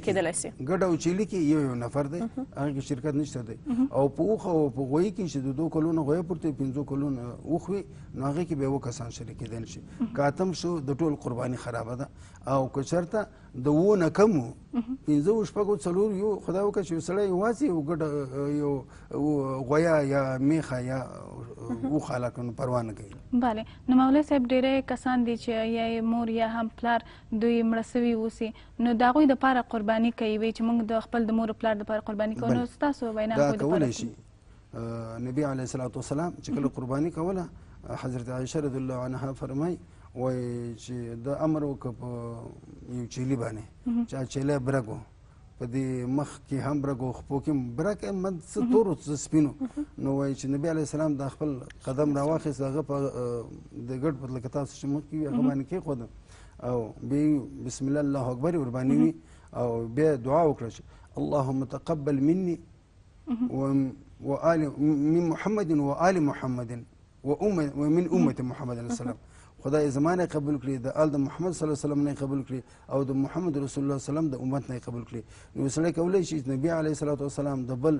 S5: ګډ او چيلي کې یو یو نفر دی هغه شرکت نشته دی او په اوخه او په غوي کې چې د دوه کلونو غوي پورته 15 کلونو اوخوي نو هغه کې به و کسان شریک دي نشي کاتم شو د ټول قرباني خرابه ده او کچرته د وو نه کم وو پنځه و شپږو څلور یو خدا وکړه چې یو سړی یوازې یو ګډه یو غویا یا میخه یا وخاله کړو پروا نه کوي
S1: بله نو مولوي صاحب ډېری کسان دي چې یا مور یا هم پلار دوی مړه سوي اوسي نو د هغوی دپاره قرباني کوي وایي چې موږ د خپل د مور پلار دپاره قرباني کوو نو ستاسو وینا دا کولی
S5: شي نبی علیه السلام چې کله قرباني کوله حضرت عائشه رضی الله عنها فرمایي وای چې د امر وکړ په یو چیلي باندې چا چیلی برګو په دې مخ کې هم برګو خپو کې برګ مد څه تور څه سپینو نو وای چې نبی علی السلام د خپل قدم راواخیست هغه په د ګډ په لکه تاسو چې مخ کې هغه باندې کې خود او بیا بسم الله الله اکبر ور باندې وی او بیا دعا وکړه اللهم تقبل مني وآل من محمد وآل محمد وأمة ومن أمة محمد عليه السلام خدای زمانه قبول کړي د آل د محمد صلی الله علیه وسلم نه قبول کړي او د محمد رسول الله وسلم د امت نه قبول کړي نو سړی کولی شي چې نبی علیه صلوات وسلام د بل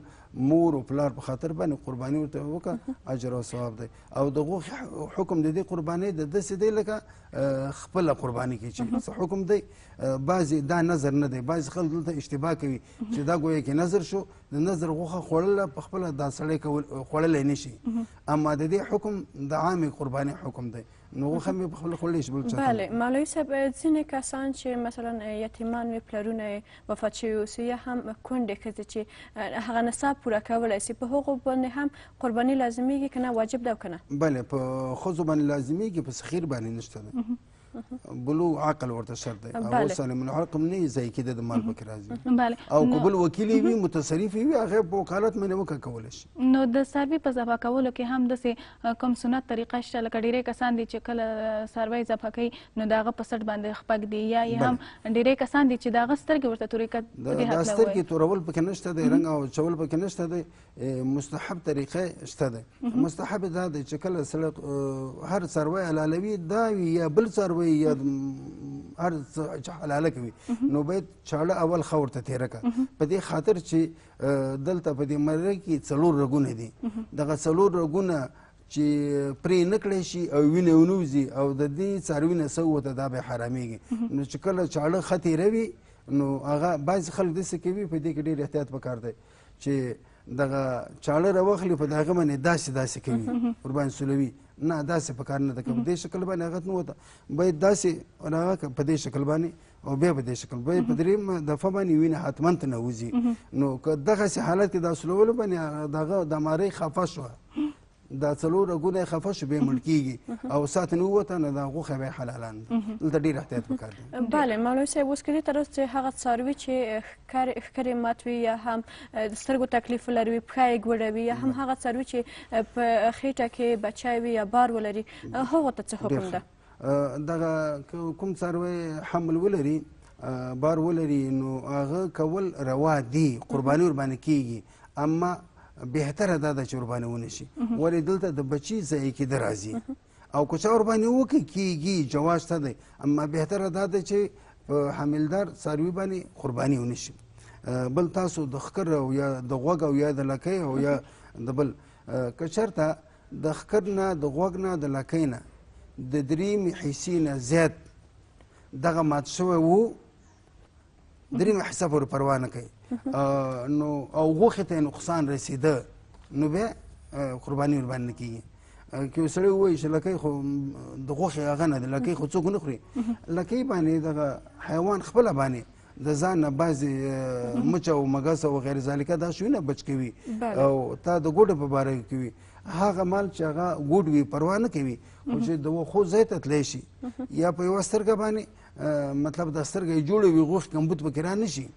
S5: مور او پلار په خاطر باندې قرباني ورته وکړه اجر او ثواب دی او دغه حکم د دې قرباني د داسې دی لکه خپله قرباني کوي چې حکم دی بعضې دا نظر نه دی بعضې خلک دلته اشتباه کوي چې دا ګویا کې نظر شو د نظر غوښه خوړله په خپله دا سړی خوړلی نه شي اما د دې حکم د عامې قرباني حکم دی نو خو هم په خپل کولای شي بل څه بله
S2: مولوی صاحب ځینې کسان چې مثلا یتیمان وي پلرونه وفات شوي اوسي یا هم کونډې ښځې چې هغه نصاب پوره کولی سي په هغو باندې هم قرباني لازمیږي که نه واجب ده او که نه
S5: بله په ښځو باندې لازمیږي په سخیر باندې نشته ده بلوغ عقل ورته شرط دی او سالم الحق نه ځای کې د مال پکې راځي او قبول وکیل وي متصرف وي هغه په وکالت باندې وکړه کولای
S1: شي نو د سروي په ځپا کولو کې هم داسې کوم سنت طریقه شته لکه ډیری کسان دي چې کله سروي ځپا کوي نو داغه په سټ باندې خپګ دی یا یې هم ډیری کسان دي چې داغه سترګې ورته تورې کړي د سترګې
S5: تورول پکې نشته دی رنګ او چول پکې نشته دی مستحب طریقه شته دی مستحب دا دی چې کله هر سروي علالوي دا وي یا بل سروي وي یا هر څه چې حلاله کوي نو باید چاړه اول ښه ورته تېره کړه په دې خاطر چې دلته په دې مرغۍ کې څلور رګونه دي دغه څلور رګونه چې پرې نکړې شي او وینې ونوځي او د دې څاروي نه څه وته دا به حرامېږي نو چې کله چاړه ښه تېروي نو هغه بعضې خلک داسې کوي په دې کې ډېر احتیاط پکار دی چې دغه چاړه راواخلي په دغه باندې داسې داسې کوي ورباندې سولوي نه داسې په کار نه ده که په دې شکل باندې هغه نه وته باید داسې هغه په دې شکل باندې او بیا په دې شکل باید په درېیم دفعه باندې وینه حتمن ته نه وځي نو که دغسې حالت کې دا سلولو باندې د هغه د مارۍ خفه شوه دا څلور رګونه خفه شو به ملکیږي او سات نه وته نه دا غوخه به حلالان دلته ډیر احتیاط وکړ
S2: bale مولوی صاحب اوس کړي تر څو هغه څاروي چې ښکار ښکارې ماتوي یا هم سترګو تکلیف لري پښه یې ګوډوي یا هم هغه څاروي چې په خېټه کې بچای یا بار ولري هغه ته څه حکم
S5: ده دغه کوم څاروي حمل ولري بار ولري نو هغه کول روا دي قرباني ور باندې کیږي اما بهتره دا ده چې ورباندې ونشي ولې دلته د بچي ضایع کېده راځي او که څه ورباندې وکړي کېږي جواز ته دی اما بهتره دا ده چې په حاملدار څاروي باندې قرباني ونشي بل تاسو د خکر او یا د غوږ او یا د لکۍ او یا د بل که چېرته د خکر نه د غوږ نه د لکۍ نه د درې حصې نه زیات دغه مات شوی و درې حساب ور پروا نه کوي نو او غوښې ته نقصان رسېده نو بیا قرباني ورباندې نه کېږي که یو سړی ووایي چې لکۍ خو د غوښې هغه نه ده لکۍ خو څوک نه خوري لکۍ باندې دغه حیوان خپله باندې د ځان نه بعضې مچ او مګس او غیر ذالکه دا شیونه بچ کوي او تا د ګوډه په باره کې کوي هغه مال چې هغه ګوډ وي پروا نه کوي خو چې د وښو ځای ته تللی شي یا په یوه سترګه باندې مطلب د سترګه یې جوړه وي غوښې کمبود پکې را نه شي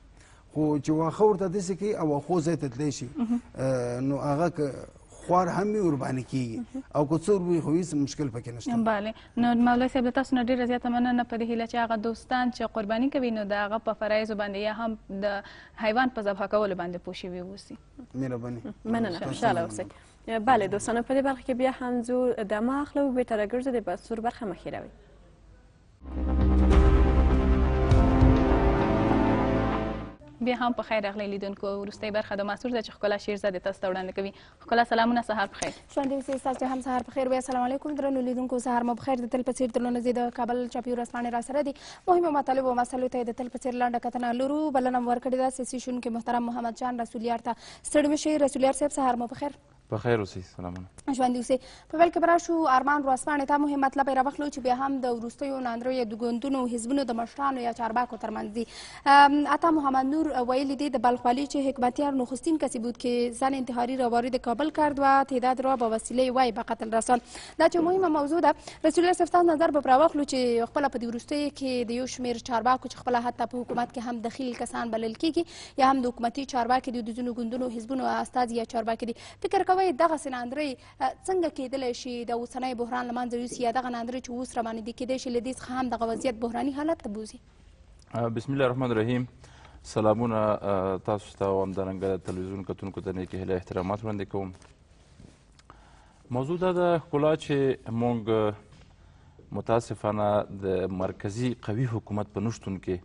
S5: خو چې واخه ورته داسې کوي او واخو ځای ته تللی شي نو هغه خوار هم یې ورباندې کېږي او که څه وروي خو هېڅ مشکل پکې نشته
S1: بله نو مولوي صاحب له تاسو نه ډېره زیاته مننه په دې هیله چې هغه دوستان چې قرباني کوي نو د هغه په فرایضو باندې یا هم د حیوان په ذبحه کولو باندې پوه شوي اوسي
S5: مهرباني مننه خوشحاله اوسئ
S2: بله دوستانو په دې برخه کې بیا هم زو دمه اخلو بېرته راګرځو د بستور برخه مخې روي
S1: بیا هم په خیر اغلی لیدونکو وروستۍ برخه د ماسور ده چې ښکلا شیرزادې تاسو ته وړاندې کوي ښکلا سلامونه
S6: سهار په خیر ژوندي اوسئ ستاسو هم سهار په خیر وایي السلام علیکم درنو لیدونکو سهار مو په خیر د تل په څېر درنو زه د کابل چاپي ورځپاڼې راسره دي مهمو مطالبو مسلو ته د تل په څېر لنډه کتنه لرو بلنه ورکړې ده سیسیشن کې محترم محمد جان رسولیار ته ستړي مشي رسولیار صاحب سهار مو په خیر
S4: په خیر اوسئ سلامونه
S6: ژوندي اوسئ په پیل کې به راشو ارمان ورځپاڼې ته مهم مطلب یې راوخلو چې بیا هم د وروستیو ناندریو د ګوندونو حزبونو د مشرانو یا چارواکو ترمنځ دي عطا محمد نور ویلي دي د بلخ والي چې حکمتیار نخستین کسي بود کې ځان انتحاري رواري د کابل کرد و تعداد را به وسیله وای به قتل رسان دا چې مهمه موضوع ده رسول الله صفتا نظر به راوخلو چې خپل په دې وروستیو کې د یو شمیر چارواکو چې خپل حتی په حکومت کې هم دخیل کسان بلل کیږي یا هم د حکومتي چارواکو د ځینو ګوندونو حزبونو استاد یا چارواکو دي فکر کوم وایي دغسې ناندرۍ څنګه کیدلی شي د اوسنی بحران له منځه یوسي یا دغه ناندرۍ چې اوس راباندې دي کیدای شي له دې څخه هم دغه وضعیت بحراني حالت ته بوځي
S4: بسم الله الرحمن الرحیم سلامونه تاسو ته او همدارنګه تلویزیون کتونکو ته نیکې هیله احترامات وړاندې کوم موضوع دا ده ښکلا چې موږ متاسفانه د مرکزي قوي حکومت په نشتون کې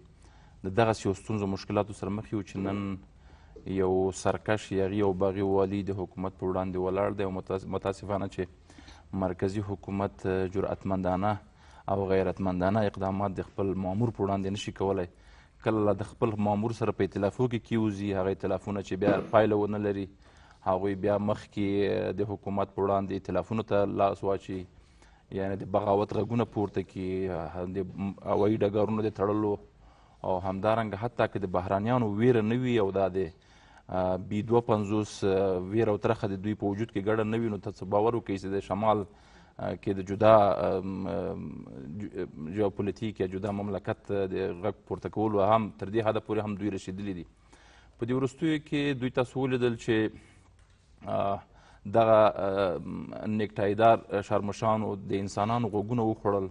S4: د دغسې یو ستونزو مشکلاتو سره مخ یو چې نن یو سرکش یغي او باغي والی د حکومت پر وړاندې ولاړ دی او متاسفانه چې مرکزی حکومت جرأتمندانه او غیرتمندانه اقدامات د خپل مامور پر وړاندې نشي کولی کله د خپل مامور سره په ائتلافو کې کیوزي هغه ائتلافونه چې بیا پایله ونه لري هغوی بیا مخکې د حکومت پر وړاندې ائتلافونو ته لاس واچي یعنی د بغاوت غږونه پورته کړي د هوایي ډګرونو د تړلو او همدارنګه حتی که د بهرانیانو ویره نه وي او دا د بي دوه پنځوس ویر او ترخه د دوی په وجود کې ګډه نه وي نو تاسو باور وکړئ چې د شمال کې د جدا جیوپولیټیک یا جدا مملکت د غږ پورته کولو هم تر دې حده پورې هم دوی رسېدلي دي په دې وروستیو کې دوی تاسو ولیدل چې دغه نیکټایدار شرمشانو د انسانانو غوږونه وخوړل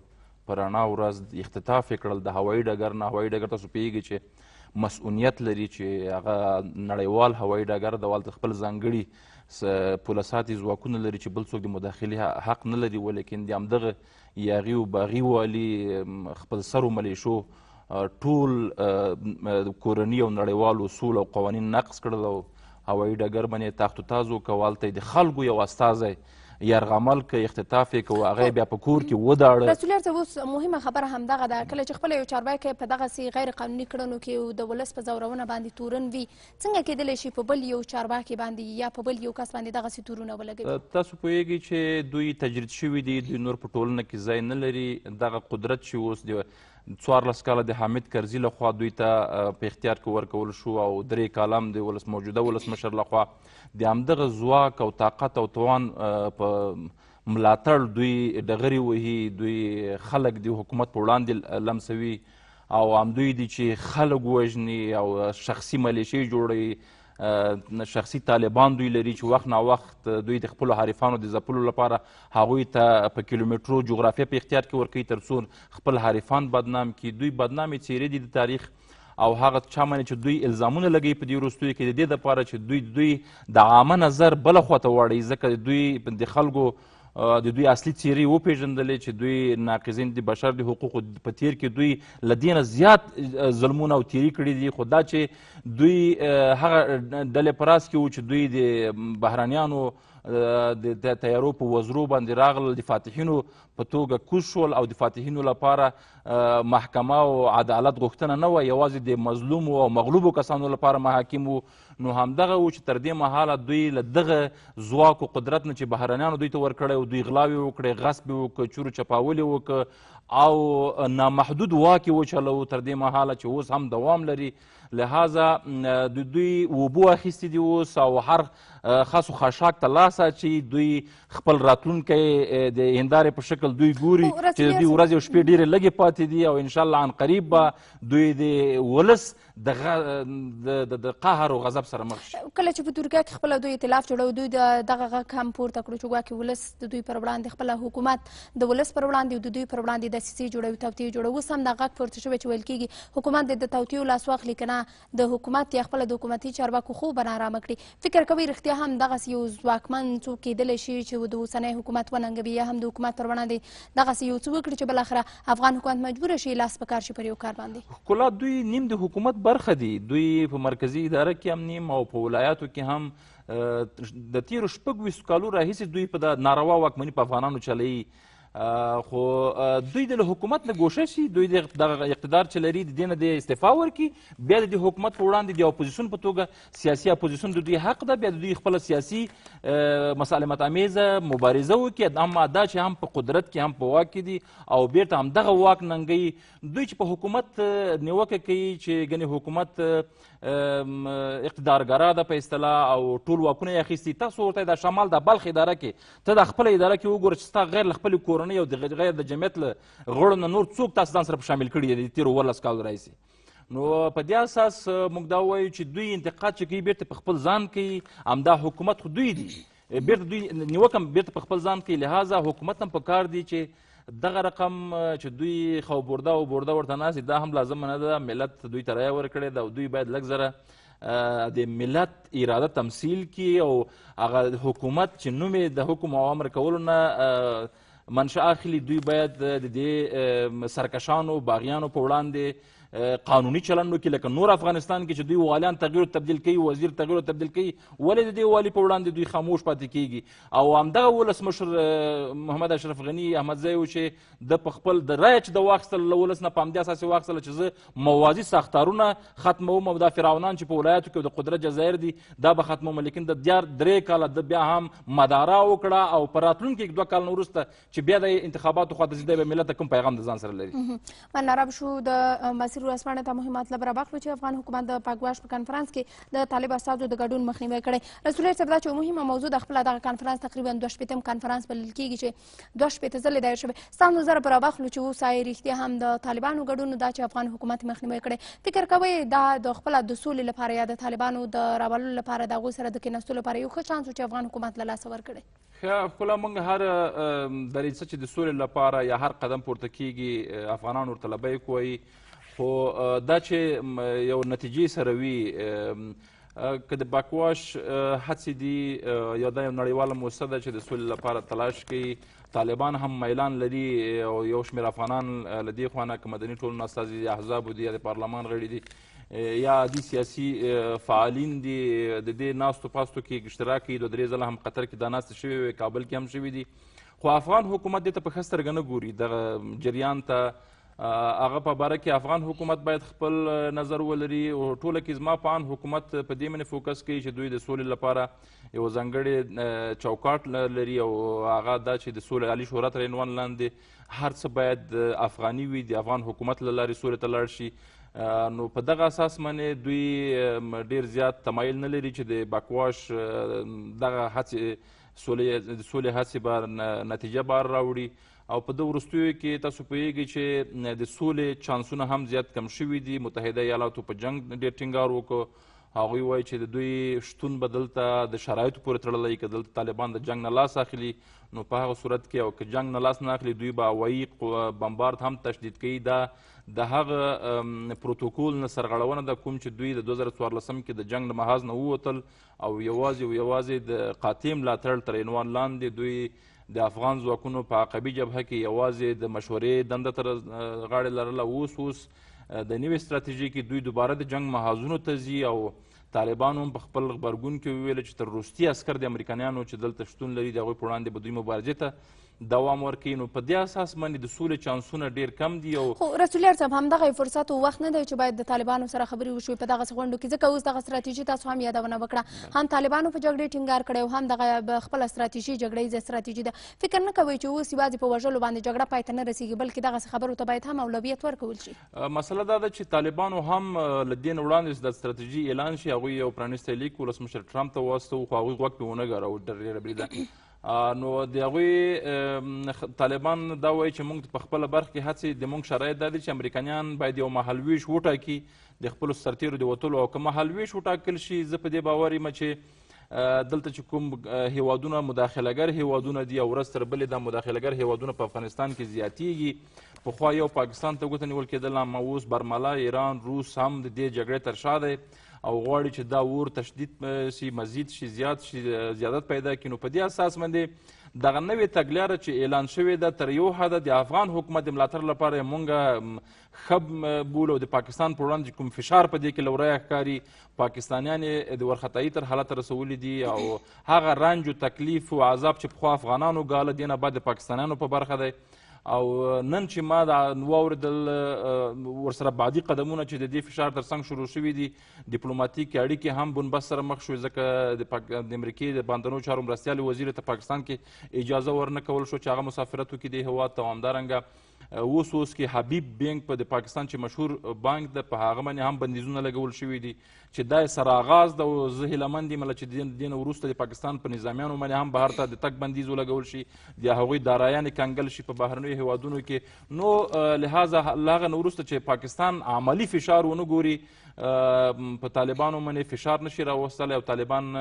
S4: په رڼا ورځ اختطاف یې کړل د هوایي ډګر نه هوایي ډګر تاسو پوهېږئ چې مسؤونیت لري چې هغه نړیوال هوایي ډګر د والته خپل ځانګړي پولیساتي ځواکونه لري چې بل څوک د مداخلې حق نه لري ولیکن د همدغه یاغي او باغي والي خپل سرو ملیشو ټول کورني او نړیوال اصول او قوانین نقض کړل او هوایي ډګر باندې تاخت و تاز وکړ والته د خلکو یو استازی یرغمل که اختطاف یې که هغه بیا په کور کې وداړه
S6: رسول ته اوس مهمه خبره همدغه ده کله چې خپله یو چارواکی په دغسې غیر قانوني کړنو کې د ولس په زورونه باندې تورن وي څنګه کېدلی شي په بل یو چارواکي باندې یا په بل یو کس باندې دغسې تورونه
S4: ولګوي تاسو پوهیږئ چې دوی تجرید شوي دي دوی نور په ټولنه کې ځای نه لري دغه قدرت چې اوس څوارلس کاله د حامد کرزي لخوا دوی ته په اختیار کې ورکول شو او درې کالم د ولس موجوده ولسمشر لخوا د همدغه ځواک او طاقت او توان په ملاتړ دوی ډغرې وهي دوی خلک د حکومت په وړاندې لمسوي او همدوی دي چې خلک وژني او شخصي ملیشې جوړوي شخصي طالبان دوی لري چې وخت ناوخت دوی د خپلو حریفانو د ځپلو لپاره هغوی ته په کیلومترو جغرافیه په اختیار کې ورکوي تر څو خپل حریفان بدنام کړي دوی بدنامې څیرې دي د تاریخ او هغه چا باندې چې دوی الزامونه لګوي په دې وروستیو کې د دې دپاره چې دوی دوی د عامه نظر بله خواته واړوي ځکه دوی د خلکو د دوی اصلي څیرې وپېژندلې چې دوی ناقضین د بشر د حقوقو په تیر کې دوی له دې نه زیات ظلمونه او تیري کړي دي خو دا چې دوی هغه ډلې په راس کې وو چې دوی د بهرانیانو د تیارو په وزرو باندې راغلل د فاتحینو په توګه کوز شول او د فاتحینو لپاره محکمه او عدالت غوښتنه نه وه یوازې د مظلومو او مغلوبو کسانو لپاره محاکم و نو همدغه و چې تر دې مهاله دوی له دغه ځواک و قدرت نه چې بهرنیانو دوی ته ورکړی و دوی غلاوې وکړې غصب یې وکړه چورو چپاولې وکړه او نامحدود واک یې وچلو تر دې مهاله چې اوس هم دوام لري لهذا د دوی اوبه اخیستي دي اوس او هر خاصو خاشاک ته لاس اچوي دوی خپل راتلونکی د هندارې په شکل دوی ګوري چې دوی ورځې او شپې ډېرې لږې پاتې دي او انشاءالله ان قریب به دوی د ولس د قهر او غضب سره مخ شي
S6: کله چې په ترکیه کې خپله دوی ائتلاف جوړوي دوی دغه غږ هم پورته کړو چې ګواکې ولس د دوی پر وړاندې خپله حکومت د ولس پر وړاندې د دوی پر وړاندې دسیسې جوړوي توطیې جوړوي اوس هم دا غږ پورته شوی چې ویل کېږي حکومت د توطیو لاس واخلي که نه نه د حکومت یا خپل د حکومتي چارواکو خو بنا آرامه کړي فکر کوي رښتیا هم دغه یو ځواکمن څوک کېدل شي چې د اوسنۍ حکومت وننګوي یا هم د حکومت پر وړاندې دغه یو څه وکړي چې بل اخره افغان حکومت مجبور شي لاس په کار شي پر یو کار باندې
S4: کلا دوی نیم د حکومت برخه دي دوی په مرکزی اداره کې هم نیم او په ولایاتو کې هم د تیرو شپږ ویشتو کالو راهیسې دوی په دا ناروا واکمني په افغانانو چلوي خو دوی د حکومت نه ګوښه شي دوی د اقتدار چې لري د دې نه د استعفا ورکړي بیا د حکومت په وړاندې د اپوزیسیون په توګه سیاسي اپوزیسیون د دوی حق ده بیا د دوی خپله سیاسي مسالمت امیزه مبارزه وکړي اما دا چې هم په قدرت کې هم په واک کې دي او بیرته همدغه واک ننګوي دوی چې په حکومت نیوکه کوي چې ګنې حکومت اقتدارګرا ده په اصطلاح او ټول واکونه یې اخیستي تاسو ورته د شمال د بلخ اداره کې ته د خپله اداره کې وګوره چې ستا غیر له خپلې کورنۍ کورنۍ او د غیر د جمعیت له غړو نه نور څوک تاسو ځان سره په شامل کړي دي د تېرو اوولس کالو راهیسې نو په دې اساس موږ دا وایو چې دوی انتقاد چې کوي بیرته په خپل ځان کوي همدا حکومت خو دوی دي بیرته دوی نیوکه هم بیرته په خپل ځان کوي لهذا حکومت هم په کار دی چې دغه رقم چې دوی خوبرده او برده ورته ناست دا هم لازمه نه ده ملت دوی ته رایه ورکړې ده او دوی باید لږ زره د ملت اراده تمثیل کی او هغه حکومت چې نوم د حکم او امر کولو نه منشأ اخلي دوی باید د دې سرکشانو باغیانو په وړاندې قانوني چلند وکړي لکه نور افغانستان کې چې دوی والیان تغییر تبدیل کوي وزیر تغییر تبدیل کوي ولې د دې والي په وړاندې دوی خاموش پاتې کیږي او همدغه ولسمشر محمد اشرف غني احمدزی و چې د په خپل د رایه چې د واخیستل له ولس نه په همدې اساس یې واخیستله چې زه موازي ساختارونه ختموم او دا فرعونان چې په ولایاتو کې د قدرت جزایر دي دا به ختموم لیکن د دیار درې کاله د بیا هم مداره وکړه او په راتلونکي دوه کالونو وروسته چې بیا د انتخاباتو خواته ځي دی به ملت کوم پیغام د ځان سره لري
S6: منرب شو د مسیر سرور اسمانه ته مهم مطلب راوخلو چې افغان حکومت د پاکواش په کنفرانس کې د طالب استادو د ګډون مخنیوي کړی رسول الله صدا چې مهمه موضوع د خپل دغه کنفرانس تقریبا 2 کنفرانس بلل کیږي چې 2 شپته ځله دایر شوی ستاسو نظر پر راوخلو چې وسای رښتیا هم د طالبانو ګډون دا چې افغان حکومت مخنیوي کړی فکر کوي دا د خپل د سولې لپاره یا د طالبانو د راولو لپاره د غو سره د کینستلو لپاره یو ښه چانس چې افغان حکومت له لاسه ورکړي
S4: خپل موږ هر دریڅه چې د سولې لپاره یا هر قدم پورته کیږي افغانان ورته لبیک وایي خو دا چې یو نتیجې سره وي که د باکواش هڅې دي یا دا یو نړیواله موسسه ده چې د سولې لپاره تلاش کوي طالبان هم میلان لري او یو شمېر افغانان له دې خوا نه که مدني ټولنو استازي یا احزابو دي یا د پارلمان غړي دي یا عادي سیاسي فعالین دي د دې ناستو پاستو کې اشتراکي دوه درې ځله هم قطر کې دا ناستې شوې وې کابل کې هم شوي دي خو افغان حکومت دې ته په ښه سترګه نه ګوري دغه جریان ته هغه په باره کې افغان حکومت باید خپل نظر ولري او ټوله کې زما په آن حکومت په دې منې فوکس کوي چې دوی د سولې لپاره یو ځانګړی چوکاټ لري او هغه دا چې د سولې علي شورت تر عنوان لاندې هر څه باید افغاني وي د افغان حکومت له لارې سولې ته لاړ شي نو په دغه اساس باندې دوی ډیر زیات تمایل نه لري چې د باکواش دغه هڅې سولې هڅې به نتیجه بار راوړي او په دو وروستیو کې تاسو پوهیږئ چې د سولې چانسونه هم زیات کم شوي دي متحده ایالاتو په جنگ ډېر ټینګار وکړ هغوی وایي چې د دوی شتون به دلته د شرایطو پورې تړلی که دلته طالبان د جنګ نه لاس اخلي نو په هغه صورت کې او که جنګ نه لاس نه اخلي دوی به هوایي بمبارد هم تشدید کوي دا د هغه پروتوکول نه سرغړونه ده کوم چې دوی د دو زره څوارلسم کې د جنګ له محاذ نه ووتل او یوازې او یوازې د قاطع ملاتړ تر عنوان لاندې دوی د افغان ځواکونو په عقبي جبهه کې یوازې د مشورې دنده تر غاړې لرله اوس اوس د نوې ستراتیژۍ کې دوی دوباره د جنگ محاذونو ته ځي او طالبان هم په خپل غبرګون کې وویل چې تر روسي عسکر د امریکایانو چې دلته شتون لري د هغوی په وړاندې به دوی مبارزې ته دوام ورکوي نو په دې اساس باندې د سولې چانسونه ډیر کم دي او خو
S6: رسول الله صاحب همدغه فرصت او وخت نه دی چې باید د طالبانو سره خبرې وشوي په دغه غونډو کې ځکه اوس دغه ستراتیژي تاسو هم یادونه وکړه هم طالبانو په جګړې ټینګار کړی او هم دغه خپل ستراتیژي جګړې ځ ستراتیژي ده فکر نه کوي چې اوس یوازې په وژلو باندې جګړه پای ته نه رسیږي بلکې دغه خبرو ته باید هم اولویت ورکول شي
S4: مسله دا ده چې طالبانو هم لدین وړاندې د ستراتیژي اعلان شي هغه یو پرانیستی لیک ولسمشر ټرمپ ته واستو خو هغه غوږ په ونه غره او ډېر ډېر نو د هغوی طالبان دا وایي چې موږ په خپله برخه کې هڅې د موږ شرایط دا دی چې امریکایان باید یو مهالویش وټاکي د خپلو سرتیرو د وتلو او که مهالویش وټاکل شي زه په دې باور یم چې دلته چې کوم هیوادونه مداخلهګر هیوادونه دي او ورځ تر بلې دا مداخلهګر هیوادونه په افغانستان کې زیاتیږي پخوا یو پاکستان ته ګوته نیول کېدل اما اوس برمله ایران روس هم د دې جګړې تر شا دی او غواړي چې دا اور تشدید شي مزید شي زیات شي زیادت پیدا کړي نو په دې اساس باندې دغه نوې تګلاره چې اعلان شوې ده تر یو حده د افغان حکومت د ملاتړ لپاره مونږ خب بولو د پاکستان پر وړاندې کوم فشار په دې کې لوری ښکاري پاکستانیان د ورختایي تر حالت رسولي دي او هغه رنج او تکلیف او عذاب چې پخوا افغانانو ګاله دینه بعد د پاکستانیانو په برخه دی او نن چې ما دا واوریدل ورسره بعدي قدمونه چې د دې فشار ترڅنګ شروع شوي دي ډیپلوماتیک اړیکې هم بنبست سره مخ شوې ځکه د امریکې د بانډونو چارو مرستیال وزیر ته پاکستان کې اجازه ورنه کول شو چې هغه مسافرت وکړي د هېواد دوامدارنګه اوس اوس کې حبیب بینک په پا د پاکستان چې مشهور بانک ده په هغه باندې هم بندیزونه لګول شوي دي چې دا سره آغاز د زه هیلهمند یم چې د دې نه وروسته د پاکستان په نظامیانو باندې هم بهر ته د تګ بندیز ولګول شي د هغوی دارایانې کنګل شي په بهرنیو هیوادونو کې نو لحاظه له هغه نه وروسته چې پاکستان عملی فشار ونه ګوري په طالبانو باندې فشار نشي راوستلی او طالبان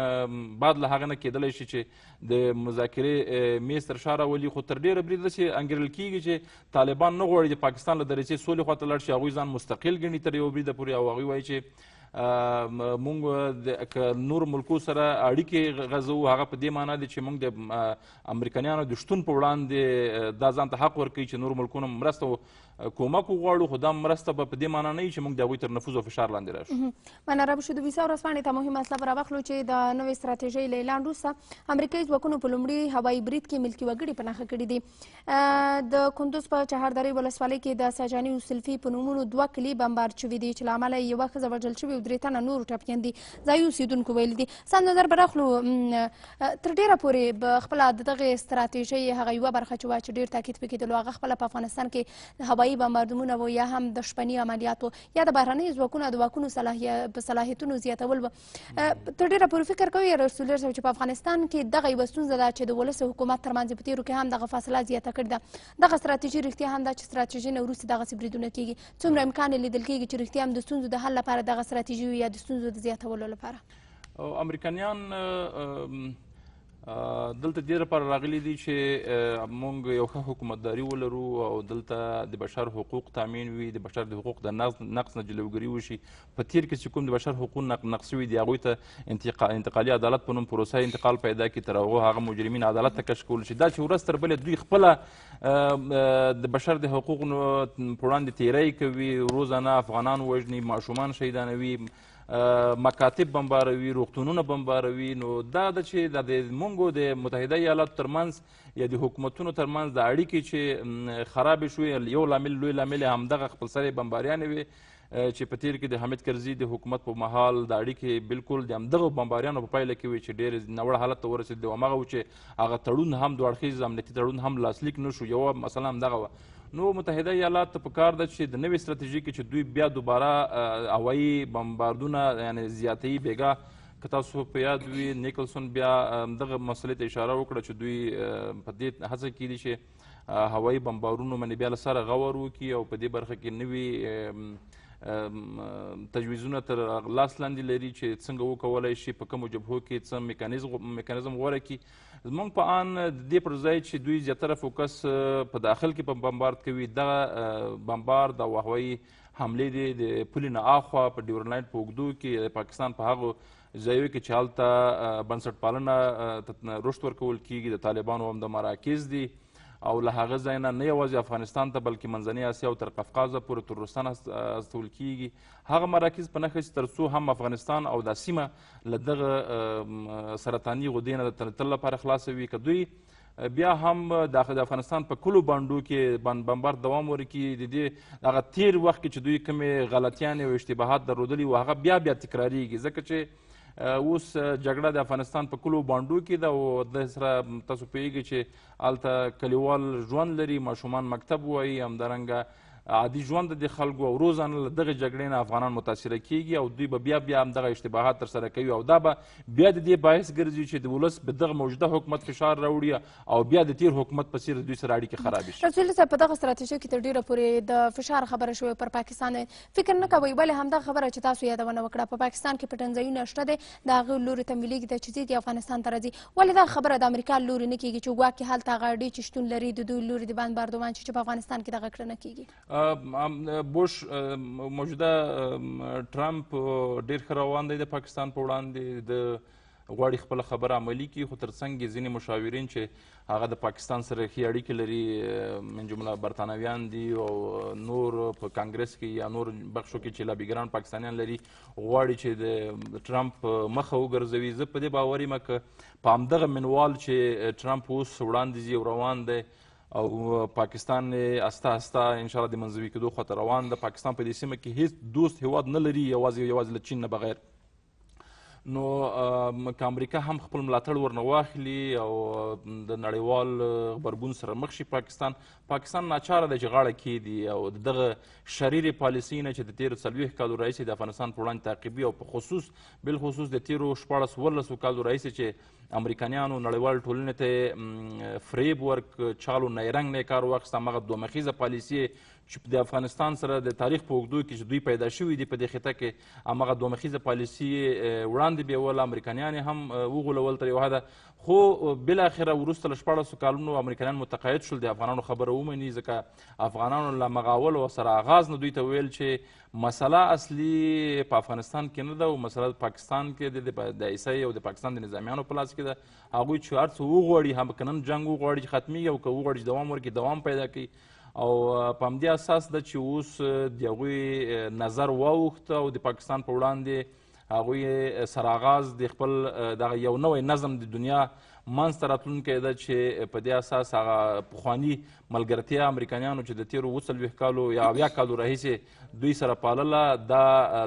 S4: بعد له هغه نه کېدلی شي چې د مذاکرې میز تر شا راولي خو تر ډېره برید داسې انګېرل کېږي چې طالبان نه غواړي د پاکستان له درجې سولې خواته لاړ شي هغوی ځان مستقل ګڼي تر یوه بریده پورې او هغوی وایي چې مونږ د نور ملکو سره اړیکې غځو هغه په دې معنا دی چې مونږ د امریکایانو د شتون په وړاندې دا ځان ته حق ورکوي چې نور ملکونو مرسته کومک وغواړو خو دا مرسته به په دې معنی نه وي چې موږ د هغوی تر نفوذ او فشار لاندې
S6: راشو منرب شو د ویسا ورځپاڼې ته مهم مطلب راواخلو چې د نوې ستراتیژۍ له اعلان وروسته امریکایي ځواکونو په لومړي هوایي برید کې ملکي وګړي په نښه کړي دي د کندوز په چهاردرې ولسوالۍ کې د ساجاني او سلفي په نومونو دوه کلي بمبار شوي دي چې له امله یوه ښځه وژل شوې او درې تنه نور ټپیان دي ځایي اوسېدونکو ویل دي سم نظر به راخلو تر ډیره پورې به خپله د دغې ستراتیژۍ هغه یوه برخه چې وه چې ډېر تاکید پکې درلو هغه خپله په افغانستان کې د هوایي هوایی بمباردمونه وو یا هم د شپنی عملیات وو یا د بهرنیو ځواکونو د واکونو صلاحیتونو زیاتول به تر ډېره پورې فکر کوي رسولر صاحب چې په افغانستان کې دغه یوه ستونزه ده چې د ولس حکومت ترمنځ په تیرو کې هم دغه فاصله زیاته کړې ده دغه ستراتیژي رښتیا هم ده چې ستراتیژي نه وروسته دغسې بریدونه کېږي څومره امکان لیدل کېږي چې رښتیا هم د ستونزو د حل لپاره دغه ستراتیژي یا د ستونزو د زیاتولو لپاره
S4: امریکایان دلته دې لپاره راغلي دي چې موږ یو ښه حکومتداري ولرو او دلته د بشر حقوق تامین وي د بشر د حقوق د نقص نه جلوګري وشي په تیر کې چې کوم د بشر حقوق نقص شوي دي هغوی ته انتقالي عدالت په نوم پروسه انتقال پیدا کړي تر هغو هغه مجرمین عدالت ته کش کول شي دا چې ورځ تر بلې دوی خپله د بشر د حقوقو په وړاندې تیری کوي روزانه افغانان وژني ماشومان شهیدانوي مکاتب بمباروي روغتونونه بمباروي نو دا ده چې دا د مونږو د متحده ایالاتو ترمنځ یا د حکومتونو ترمنځ د اړیکې چې خرابې شوې یو لامل لوی لامل یې همدغه خپلسرې بمباریانې وې چې په تیر کې د حمید کرزي د حکومت په مهال د اړیکې بالکل د همدغه بمباریانو په پایله کې وې چې ډېر نوړ حالت ته ورسېدل او همغه و چې هغه تړون هم دوه اړخیز امنیتي تړون هم لاسلیک نه شو یوه مسله همدغه وه نو متحده ایالات ته پکار ده چې د نوې ستراتیژي کې چې دوی بیا دوباره هوایي بمباردونه یعنی زیاتوي بیګا که تاسو په یاد وي نیکلسون بیا دغه مسلې ته اشاره وکړه چې دوی په دې هڅه کې دي چې هوایي بمبارونو باندې بیا له سره غور وکړي او په دې برخه کې نوي تجویزونه تر لاس لاندې لري چې څنګه وکولی شي په کومو جبهو کې څه میکانیزم غوره کړي زمونږ په آن د دې پر ځای چې دوی زیاتره فوکس په داخل کې په بمبارد کوي دغه بمبارد او هوایي حملې دې د پولې نه اخوا په ډیورلاین په اوږدو کې د پاکستان په هغو ځایو کې چې هلته بنسټپالنه رشد ورکول کیږي د طالبانو هم د مراکز دي او له هغه ځای نه نه یوازې افغانستان ته بلکې منځنۍ اسیا او تر قفقازه پورې تر روسان استول کیږي هغه مراکز په نښه چې تر څو هم افغانستان او دا سیمه له دغه سرطاني غدې نه تر تل لپاره خلاصه وي که دوی بیا هم د افغانستان په کلو بانډو کې بان بمبار دوام ورکړي د دې هغه تیر وخت کې چې دوی کومې غلطیانې او اشتباهات درلودلي وو هغه بیا بیا تکراریږي ځکه چې اوس جګړه د افغانستان په کلو بانډو کې ده او د سره تاسو پوهیږئ چې هلته کلیوال ژوند لري ماشومان مکتب وایي همدارنګه عادي ژوند د خلکو او روزانه له دغې جګړې نه افغانان متاثره کیږي او دوی به بیا بیا همدغه اشتباهات ترسره کوي او دا به بیا د دې باعث ګرځي چې د ولس په دغه موجوده حکومت فشار راوړي او بیا د تیر حکومت په څیر د دوی سره اړیکې خرابې شي
S6: رسول صاحب په دغه ستراتیژۍ کې تر ډیره پورې د فشار خبره شوې پر پاکستان فکر نه کوئ ولې همدغه خبره چې تاسو یادونه وکړه په پاکستان کې پټنځایونه شته دی د هغې لوري ته میلیږي ده چې د افغانستان ته راځي ولې دا خبره د امریکا لوري نه کیږي چې ګواکې هلته هغه اډې چې شتون لري د دوی لوري د بند بردوان چې په افغانستان کې دغه کړنه کیږي
S4: بوش موجوده ټرمپ ډیر روان دی د پاکستان په وړاندې د غواړي خپل خبره عملی کی خو ترڅنګ ځینې مشاورین چې هغه د پاکستان سره ښې اړیکې لري من جمله برتانویان دي او نور په کانګرس کې یا نور بخشو کې چې لابیګران پاکستانیان لري غواړي چې د ټرمپ مخه وګرځوي زه په دې باور یم که په همدغه منوال چې ټرمپ اوس وړاندې ځي او روان دی او پاکستان استا استا ان شاء الله د منځوي کېدو خواته روان د پاکستان په دې سیمه کې هیڅ دوست هیواد نه لري یوازې یوازې له چین نه بغیر نو که امریکا هم خپل ملاتړ ورنه واخلي او د نړیوال غبرګون سره مخ شي پاکستان پاکستان ناچاره دی چې غاړه کیږدي او د دغه شریرې پالیسۍ نه چې د تېرو څلوېښت کالو راهیسې د افغانستان پر وړاندې تعقیبي او په خصوص بالخصوص د تېرو شپاړس ورلسو کالو راهیسې چې امریکایانو نړیوال ټولنې ته فریب ورک چالو نیرنګ نه کار واخیست همغه دوه مخیزه پالیسي چې د افغانستان سره د تاریخ په اوږدو کې چې دوی پیدا شوي دي په دې خطه کې هماغه دوه مخیزه پالیسي وړاندې بیول امریکایان هم وغولول تر یو حده خو بالاخره وروسته له شپاړسو کالونو امریکایان متقاعد شول د افغانانو خبره ومني ځکه افغانانو له مغاولو سره آغاز نه دوی ته ویل چې مسله اصلي په افغانستان کې نه ده او مسله د پاکستان کې د عیسی او د پاکستان د نظامیانو په لاس کې ده هغوی چې هر څه وغواړي هم که نن جنګ وغواړي چې ختمیږي او که وغواړي چې دوام ورکړي دوام پیدا کوي او په همدې اساس ده چې اوس د هغوی نظر واوښته او د پاکستان په وړاندې هغوی سرآغاز د خپل دغه یو نوی نظم د دنیا منځته راتلونکی ده چې په دې اساس هغه پخواني ملګرتیا امریکایانو چې د تیرو اوه څلوېښت کالو یا اویا کالو راهیسې دوی سره پالله دا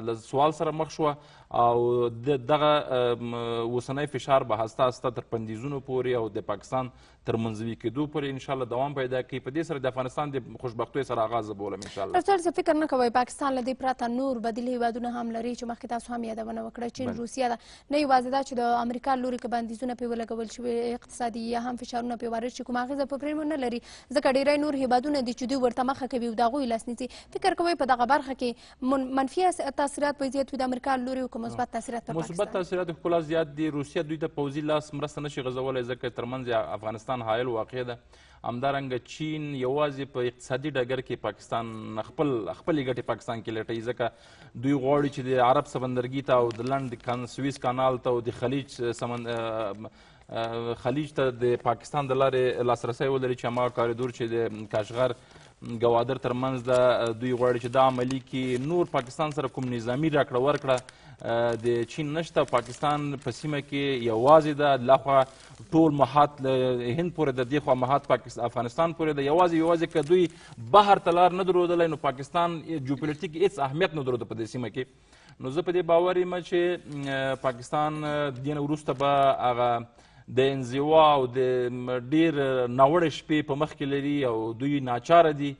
S4: له سوال سره مخ شوه او دغه اوسنی فشار به هسته هسته تر پندیزونو پورې او د پاکستان تر منځوي کېدو پورې انشاءالله دوام پیدا کوي په دې سره د افغانستان د خوشبختیو سره آغاز به بولم انشاءالله
S6: تر څه فکر نه کوئ پاکستان له دې پرته نور بدیلي هیوادونه هم لري چې مخکې تاسو هم یادونه وکړه چین روسیه ده نه یوازې دا چې د امریکا لوري کې بندیزونه پرې ولګول شوي اقتصادي یا هم فشارونه پرې وارد شي کوم اغېزه په پرېمو نه لري ځکه ډیری نور هیوادونه دي چې دوی ورته مخه کوي او د هغوی لاسنیسي فکر کوئ په دغه برخه کې منفي تاثیرات به زیات وي د امریکا له لورې او که مثبت تاثیرات پر مثبت
S4: تاثیرات خپل زیات دي روسیه دوی ته پوځي لاس مرسته نشي غځولی ځکه ترمنځ افغانستان حایل واقع ده همدارنګه چین یوازې په اقتصادي ډګر کې پاکستان خپل خپلې ګټې پاکستان کې لټوي ځکه دوی غواړي چې د عرب سمندرګي ته او د لنډ سویس کانال ته او د خلیج سمند خلیج ته د پاکستان د لارې لاسرسی ولري چې هماغه کاریدور چې د کاشغر ګوادر ترمنځ ده دوی غواړي چې دا عملي کې نور پاکستان سره کوم نظامي راکړه ورکړه د چین نشته پاکستان په سیمه کې یوازې ده لا خوا ټول محات له هند پورې د دې خوا محات افغانستان پورې ده یوازې یوازې که دوی بهر ته لار نه درلودلی نو پاکستان جیوپولیټیک هېڅ اهمیت نه درلوده په دې سیمه کې نو زه په دې باور یم چې پاکستان د دې نه وروسته به هغه د انزوا او د ډیر ناوړه شپې په مخ کې لري او دوی ناچاره دي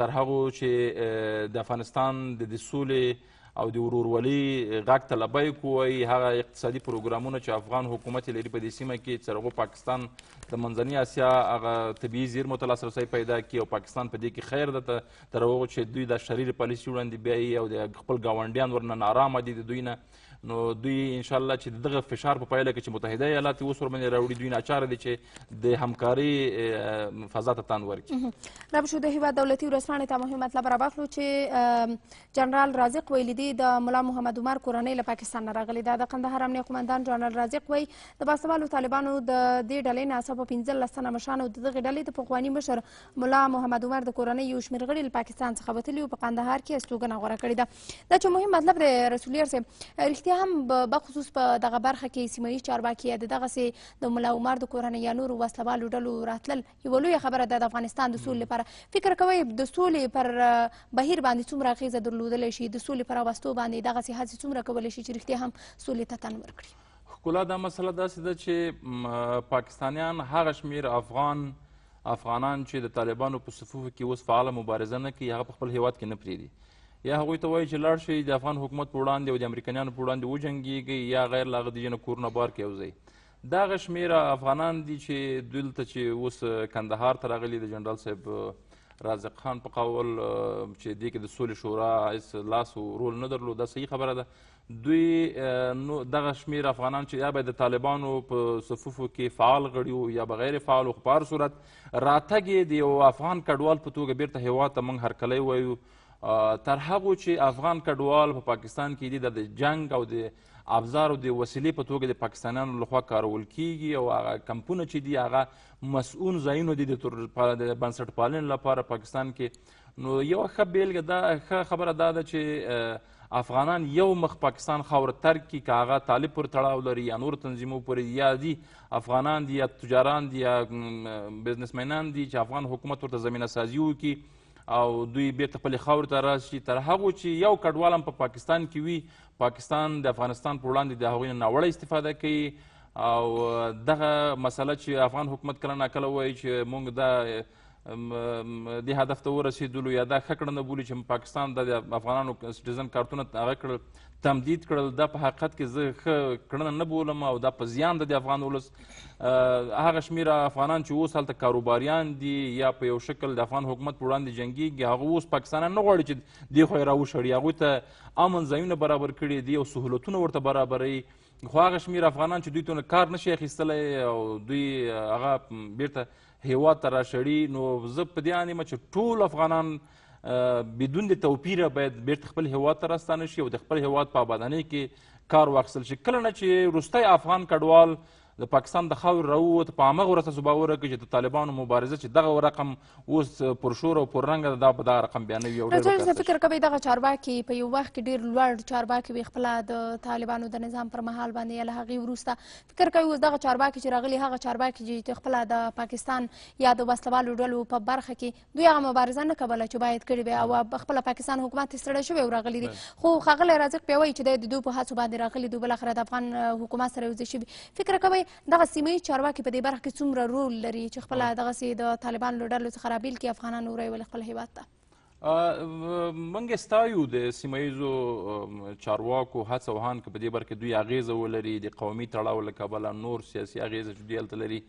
S4: تر هغو چې د افغانستان د سولې او د ورورولۍ غږ ته لبیک ووایي هغه اقتصادي پروګرامونه چې افغان حکومت لري په دې سیمه کې چې هغو پاکستان د منځنۍ اسیا هغه طبیعي زیرمو ته لاسرسی پیدا کړي او پاکستان په دې کې خیر ده تر هغو چې دوی دا شریر پالیسي وړاندې بیایي او د خپل ګاونډیان ورنه نارامه دي د دوی نه نو دوی انشاءالله چې دغه فشار په پایله کې چې متحده ایالات یې اوس ورباندې راوړي دوی ناچاره دي چې د همکارۍ فضا ته تان
S6: ورکړي رب شو د هېواد دولتي ورځپاڼې ته مهم مطلب راواخلو چې جنرال رازق ویلي دي د ملا محمد عمر کورنۍ له پاکستان نه راغلې ده د قندهار امنیه قمندان جنرال رازق وایي د باسوالو طالبانو د دې ډلې ناڅاپه پنځلس تنه مشران او د دغې ډلې د پخواني مشر ملا محمد عمر د کورنۍ یو شمېر غړي له پاکستان څخه وتلي په قندهار کې استوګنه غوره کړې ده دا چې مهم مطلب دی رسولیر صاحب رښتیا دوی هم بخصوص په دغه برخه کې سیمه ییز چارواکي یا دغسې د ملا عمر د کورنۍ یا نورو وسلوالو ډلو راتلل یوه لویه خبره ده د افغانستان د سولې لپاره فکر کوئ د سولې پر بهیر باندې څومره اغېزه درلودلی شي د سولې پر راوستو باندې دغسې هڅې څومره کولی شي چې رښتیا هم سولې ته تن ورکړي
S4: کلا دا مسله داسې ده چې پاکستانیان هغه شمیر افغان افغانان چې د طالبانو په صفوفو کې اوس فعاله مبارزه نه کوي هغه په خپل هیواد کې نه پرېږدي یا هغوی ته وایي چې لاړ شئ د افغان حکومت په وړاندې او د امریکایانو په وړاندې وجنګېږئ یا غیر له هغه د نه کورونه بار کې یوځئ دا هغه شمېره افغانان دي چې دلته چې اوس کندهار ته راغلي د جنرال صاحب رازق خان په قول چې دې کې د سولې شورا هېڅ لاس او رول نه درلود دا صحیح خبره ده دوی نو دغه شمیر افغانان چې یا به د طالبانو په صفوفو کې فعال غړي وو یا بغیر فعال خو په هر صورت راتګ یې د یو افغان کډوال په توګه بیرته هېواد ته موږ هرکلی وایو تر هغو چې افغان کډوال په پا پاکستان کې دي د جنگ او د ابزار او د وسیلې په توګه د پاکستانیانو لخوا کارول کیږي او هغه کمپونه چې دي هغه مسؤون ځایونه دي د بنسټپالنې لپاره پاکستان کې نو یو ښه بیلګه دا ښه خبره دا ده چې افغانان یو مخ پاکستان خاوره ترک کی که هغه طالب پورې تړاو لري یا نور تنظیمو پورې یا دي افغانان دي یا تجاران دي یا بزنسمینان دي چې افغان حکومت ورته زمینه سازي وکړي او دوی بیرته خپلې خاورې ته راشي تر هغو چې یو کډوال هم په پاکستان کې وي پاکستان د افغانستان په وړاندې د هغوی نه ناوړه استفاده کوي او دغه مسله چې افغان حکومت کله ناکله وایي چې موږ دا دې هدف ته ورسېدلو یا دا ښه کړنه بولي چې پاکستان د افغانانو سټیزن کارتونه هغه کړل تمدید کړل دا په حقیقت کې زه ښه کړنه نه بولم او دا په زیان د افغان ولس هغه شمیر افغانان چې اوس هلته کاروباریان دي یا په یو شکل د افغان حکومت پر وړاندې جنګیږي هغه اوس پاکستانیان نه غواړي چې دې خو یې راوشړي هغوی ته امن ځایونه برابر کړي دي او سهولتونه ورته برابروي خو هغه شمیر افغانان چې دوی تونه کار نشي اخیستلی او دوی هغه بیرته هیواد ته راشړي نو زه په دې اند یم چې ټول افغانان بدون د توپیره باید بیرته خپل هیواد ته راستانه شي او د خپل هیواد په آبادانۍ کې کار واخیستل شي کله نه چې وروستی افغان کډوال د پاکستان د خاورې راووت په همغه ورځ صوبه ورکړي چې د طالبانو مبارزه چې دغه رقم اوس پرشور او پررنګه ده دا به دا رقم بیانوي او ډېر فکر
S6: کوي دغه چارواکي په یو وخت کې ډېر لوړ چارواکي وي خپله د طالبانو د نظام پر مهال باندې یا له هغې وروسته فکر کوي اوس دغه چارواکي چې راغلي هغه چارواکي چې خپله د پاکستان یا د وسلوالو ډلو په برخه کې دوی هغه مبارزه نه کوله چې باید کړې وي او خپله پاکستان حکومت یې ستړی شوی راغلی دي خو ښاغلی رازق بیا وایي چې دی د دوی په هڅو باندې راغلي دوی بالاخره د افغان حکومت سره یوځای شوي فکر کوئ دغه سیمه یي چارواکي په دې برخه کې څومره رول لري چې خپل دغسې د طالبان له ډلو څخه رابیل کړي افغانان وریول خپل هیواد
S4: ته منګ استایو د سیمایزو چارواکو هڅه وهان کې په دې برخه دوی اغیزه ولري د قومي تړاو له کبله نور سیاسي اغیزه چې دوی هلته لري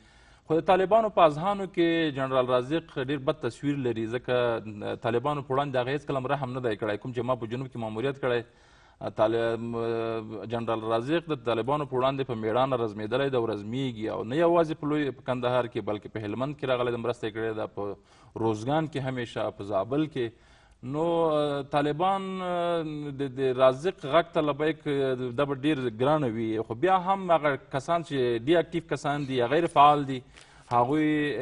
S4: خو د طالبانو په اذهانو کې جنرال رازق ډیر بد تصویر لري ځکه طالبانو په وړاندې هغه هېڅکله هم رحم نه دی کړی کوم چې ما په جنوب کې ماموریت کړی جنرال رازق د طالبانو په وړاندې په میړانه رزمېدلی ده او رزمېږي او نه یوازې په لوی په کندهار کې بلکې په هلمند کې راغلی ده مرسته یې کړې ده په روزګان کې همیشه په زابل کې نو طالبان د رازق غږ ته لبیک دا به ډېر ګرانه وي خو بیا هم هغه کسان چې ډي اکټیو کسان دي غیر فعال دي هغوی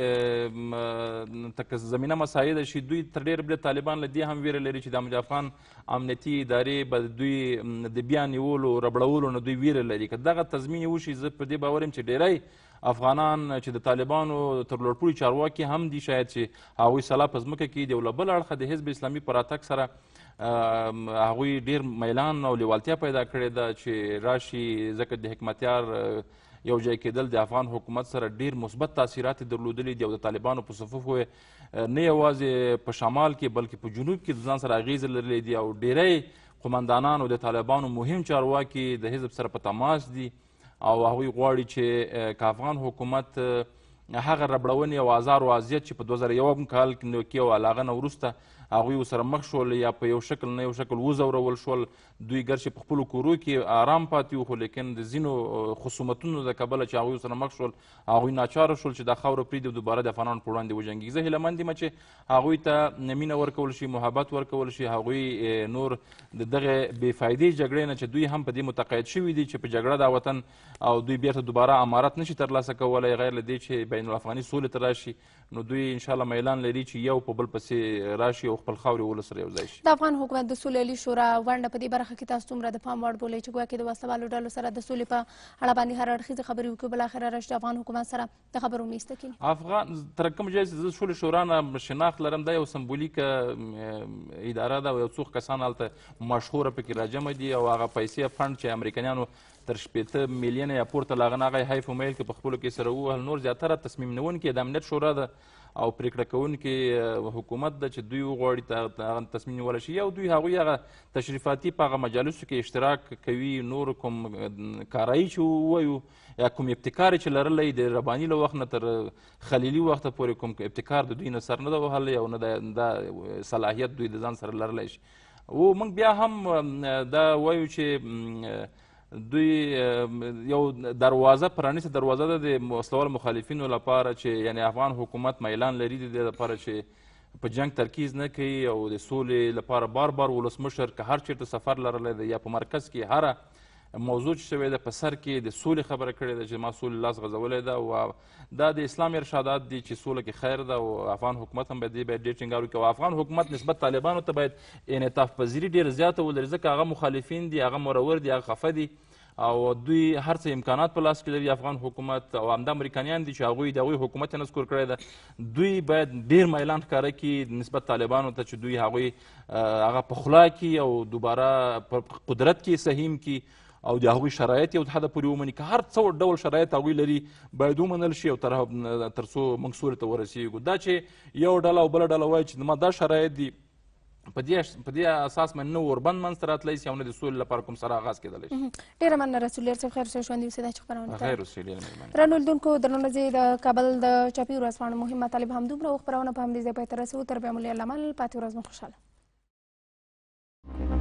S4: تک زمینه مساعده شي دوی تر ډېره بده طالبان له دې هم ویره لري چې د امجد افغان امنیتي ادارې به دوی د بیا نیولو ربړولو نه دوی ویره لري که دغه تضمین وشي زه په دې باور یم چې ډیری افغانان چې د طالبانو تر لوړپوړي چارواکي هم دي شاید چې هغوی سلا په ځمکه کې د یو له بل اړخه د حزب اسلامي په راتګ سره هغوی ډیر میلان او لیوالتیا پیدا کړې ده چې راشي ځکه د حکمتیار یو ځای کېدل د افغان حکومت سره ډیر مثبت تاثیرات درلودلی دي او د طالبانو په صفوف نه یوازې په شمال کې بلکې په جنوب کې د ځان سره اغیز لرلی دي او ډیری قمندانان او د طالبانو مهم چارواکي د حزب سره په تماس دي او هغوی غواړي چې که افغان حکومت هغه ربړونې او آزار او اذیت چې په 2001 کال کې نو کې او علاغه نه وروسته هغوی ورسره مخ شول یا په یو شکل نه یو شکل وځورول شول دوی ګرچې په خپلو کورو کې آرام پاتې وو خو لیکن د ځینو خصومتونو د کبله چې هغوی ورسره مخ شول هغوی ناچاره شول چې دا خاوره پرېږدي او دوباره د افغانانو په وړاندې وجنګېږي زه هیلهمند یم چې هغوی ته مینه ورکول شي محبت ورکول شي هغوی نور د دغه بېفایدې جګړې نه چې دوی هم په دې متقاعد شوي دي چې په جګړه دا وطن او دوی بیرته دوباره امارت نشي ترلاسه کولی غیر له دې چې بین الافغاني سولې ته راشي نو دوی ان شاء الله میلان لري چې یو په بل پسې راشي او خپل خاورې ولس سره یو ځای شي
S6: د افغان حکومت د سولې لې شورا ونډه په دې برخه کې تاسو تمره د پام وړ بولې چې ګواکې د وسلوالو ډلو سره د سولې په اړه باندې هر اړخیز خبرې وکړي بل اخر راشه افغان حکومت سره د خبرو میسته کې
S4: افغان تر کوم ځای چې د سولې شورا نه شناخت لرم دا یو سمبولیک اداره ده او یو څوک کسان هلته مشهوره پکې راجمع دي او هغه پیسې فند چې امریکایانو تر شپېته میلیونه یا پورته له هغه نه هغه حیف ومیل که په خپلو کې سره ووهل نور زیاتره تصمیم نیونکي د امنیت شورا ده او پریکړه کوونکي حکومت ده چې دوی وغواړي هغه تصمیم نیولی شي او دوی هغوی هغه تشریفاتي په هغه مجالسو کې اشتراک کوي نور کوم کارایي چې ووایو یا کوم ابتکار چې لرلی د رباني له وخت نه تر خلیلي وخته پورې کوم ابتکار د دوی نه سر نه ده وهلی او نه دا صلاحیت دوی د ځان سره لرلی شي و موږ بیا هم دا وایو چې دوی یو دروازه پرانیسته دروازه ده د وسلوال مخالفینو لپاره چې یعنی افغان حکومت میلان لري د دې لپاره چې په جنگ ترکیز نه کوي او د سولې لپاره بار بار ولسمشر که هر چیرته سفر لرلی دی یا په مرکز کې هره موضوع چې شوې ده په سر کې د سولې خبره کړې ده چې ما سولې لاس غځولی ده او دا د اسلامي ارشادات دي چې سوله کې خیر ده او افغان حکومت هم باید دې باید ډېر ټینګار وکړي او افغان حکومت نسبت طالبانو ته باید انعطاف پذیري ډېر زیاته ولري ځکه هغه مخالفین دي هغه مرور دي هغه خفه دي او دوی هر څه امکانات په لاس کې لري افغان حکومت او همدا امریکایان دي چې هغوی د هغوی حکومت یې نسکور کړی ده دوی باید ډېر میلان ښکاره کړي نسبت طالبانو ته چې دوی هغوی هغه په خوله کړي او دوباره په قدرت کې سهیم کړي او د هغوی شرایط یو حده پورې ومني که هر څه ډول شرایط هغوی لري باید ومنل شي او تر څو موږ سولې ته ورسیږو دا چې یو ډله او بله ډله وایي چې زما دا شرایط دي په دې په دې اساس من نو اوربند منځته راتلی سي او نه د سولې لپاره کوم سره آغاز کېدلی شي
S6: ډېره مننه رسول الله صاحب خیر اوسئ ژوندي اوسېدا چې خپرونه خیر اوسئ ډېره رانو لیدونکو درنو ځې د کابل د چاپي ورځپاڼې مهمه طالب همدومره خپرونه په همدې ځای پای ته رسوو تر بیا مو الله منل پاتې ورځ مو خوشحاله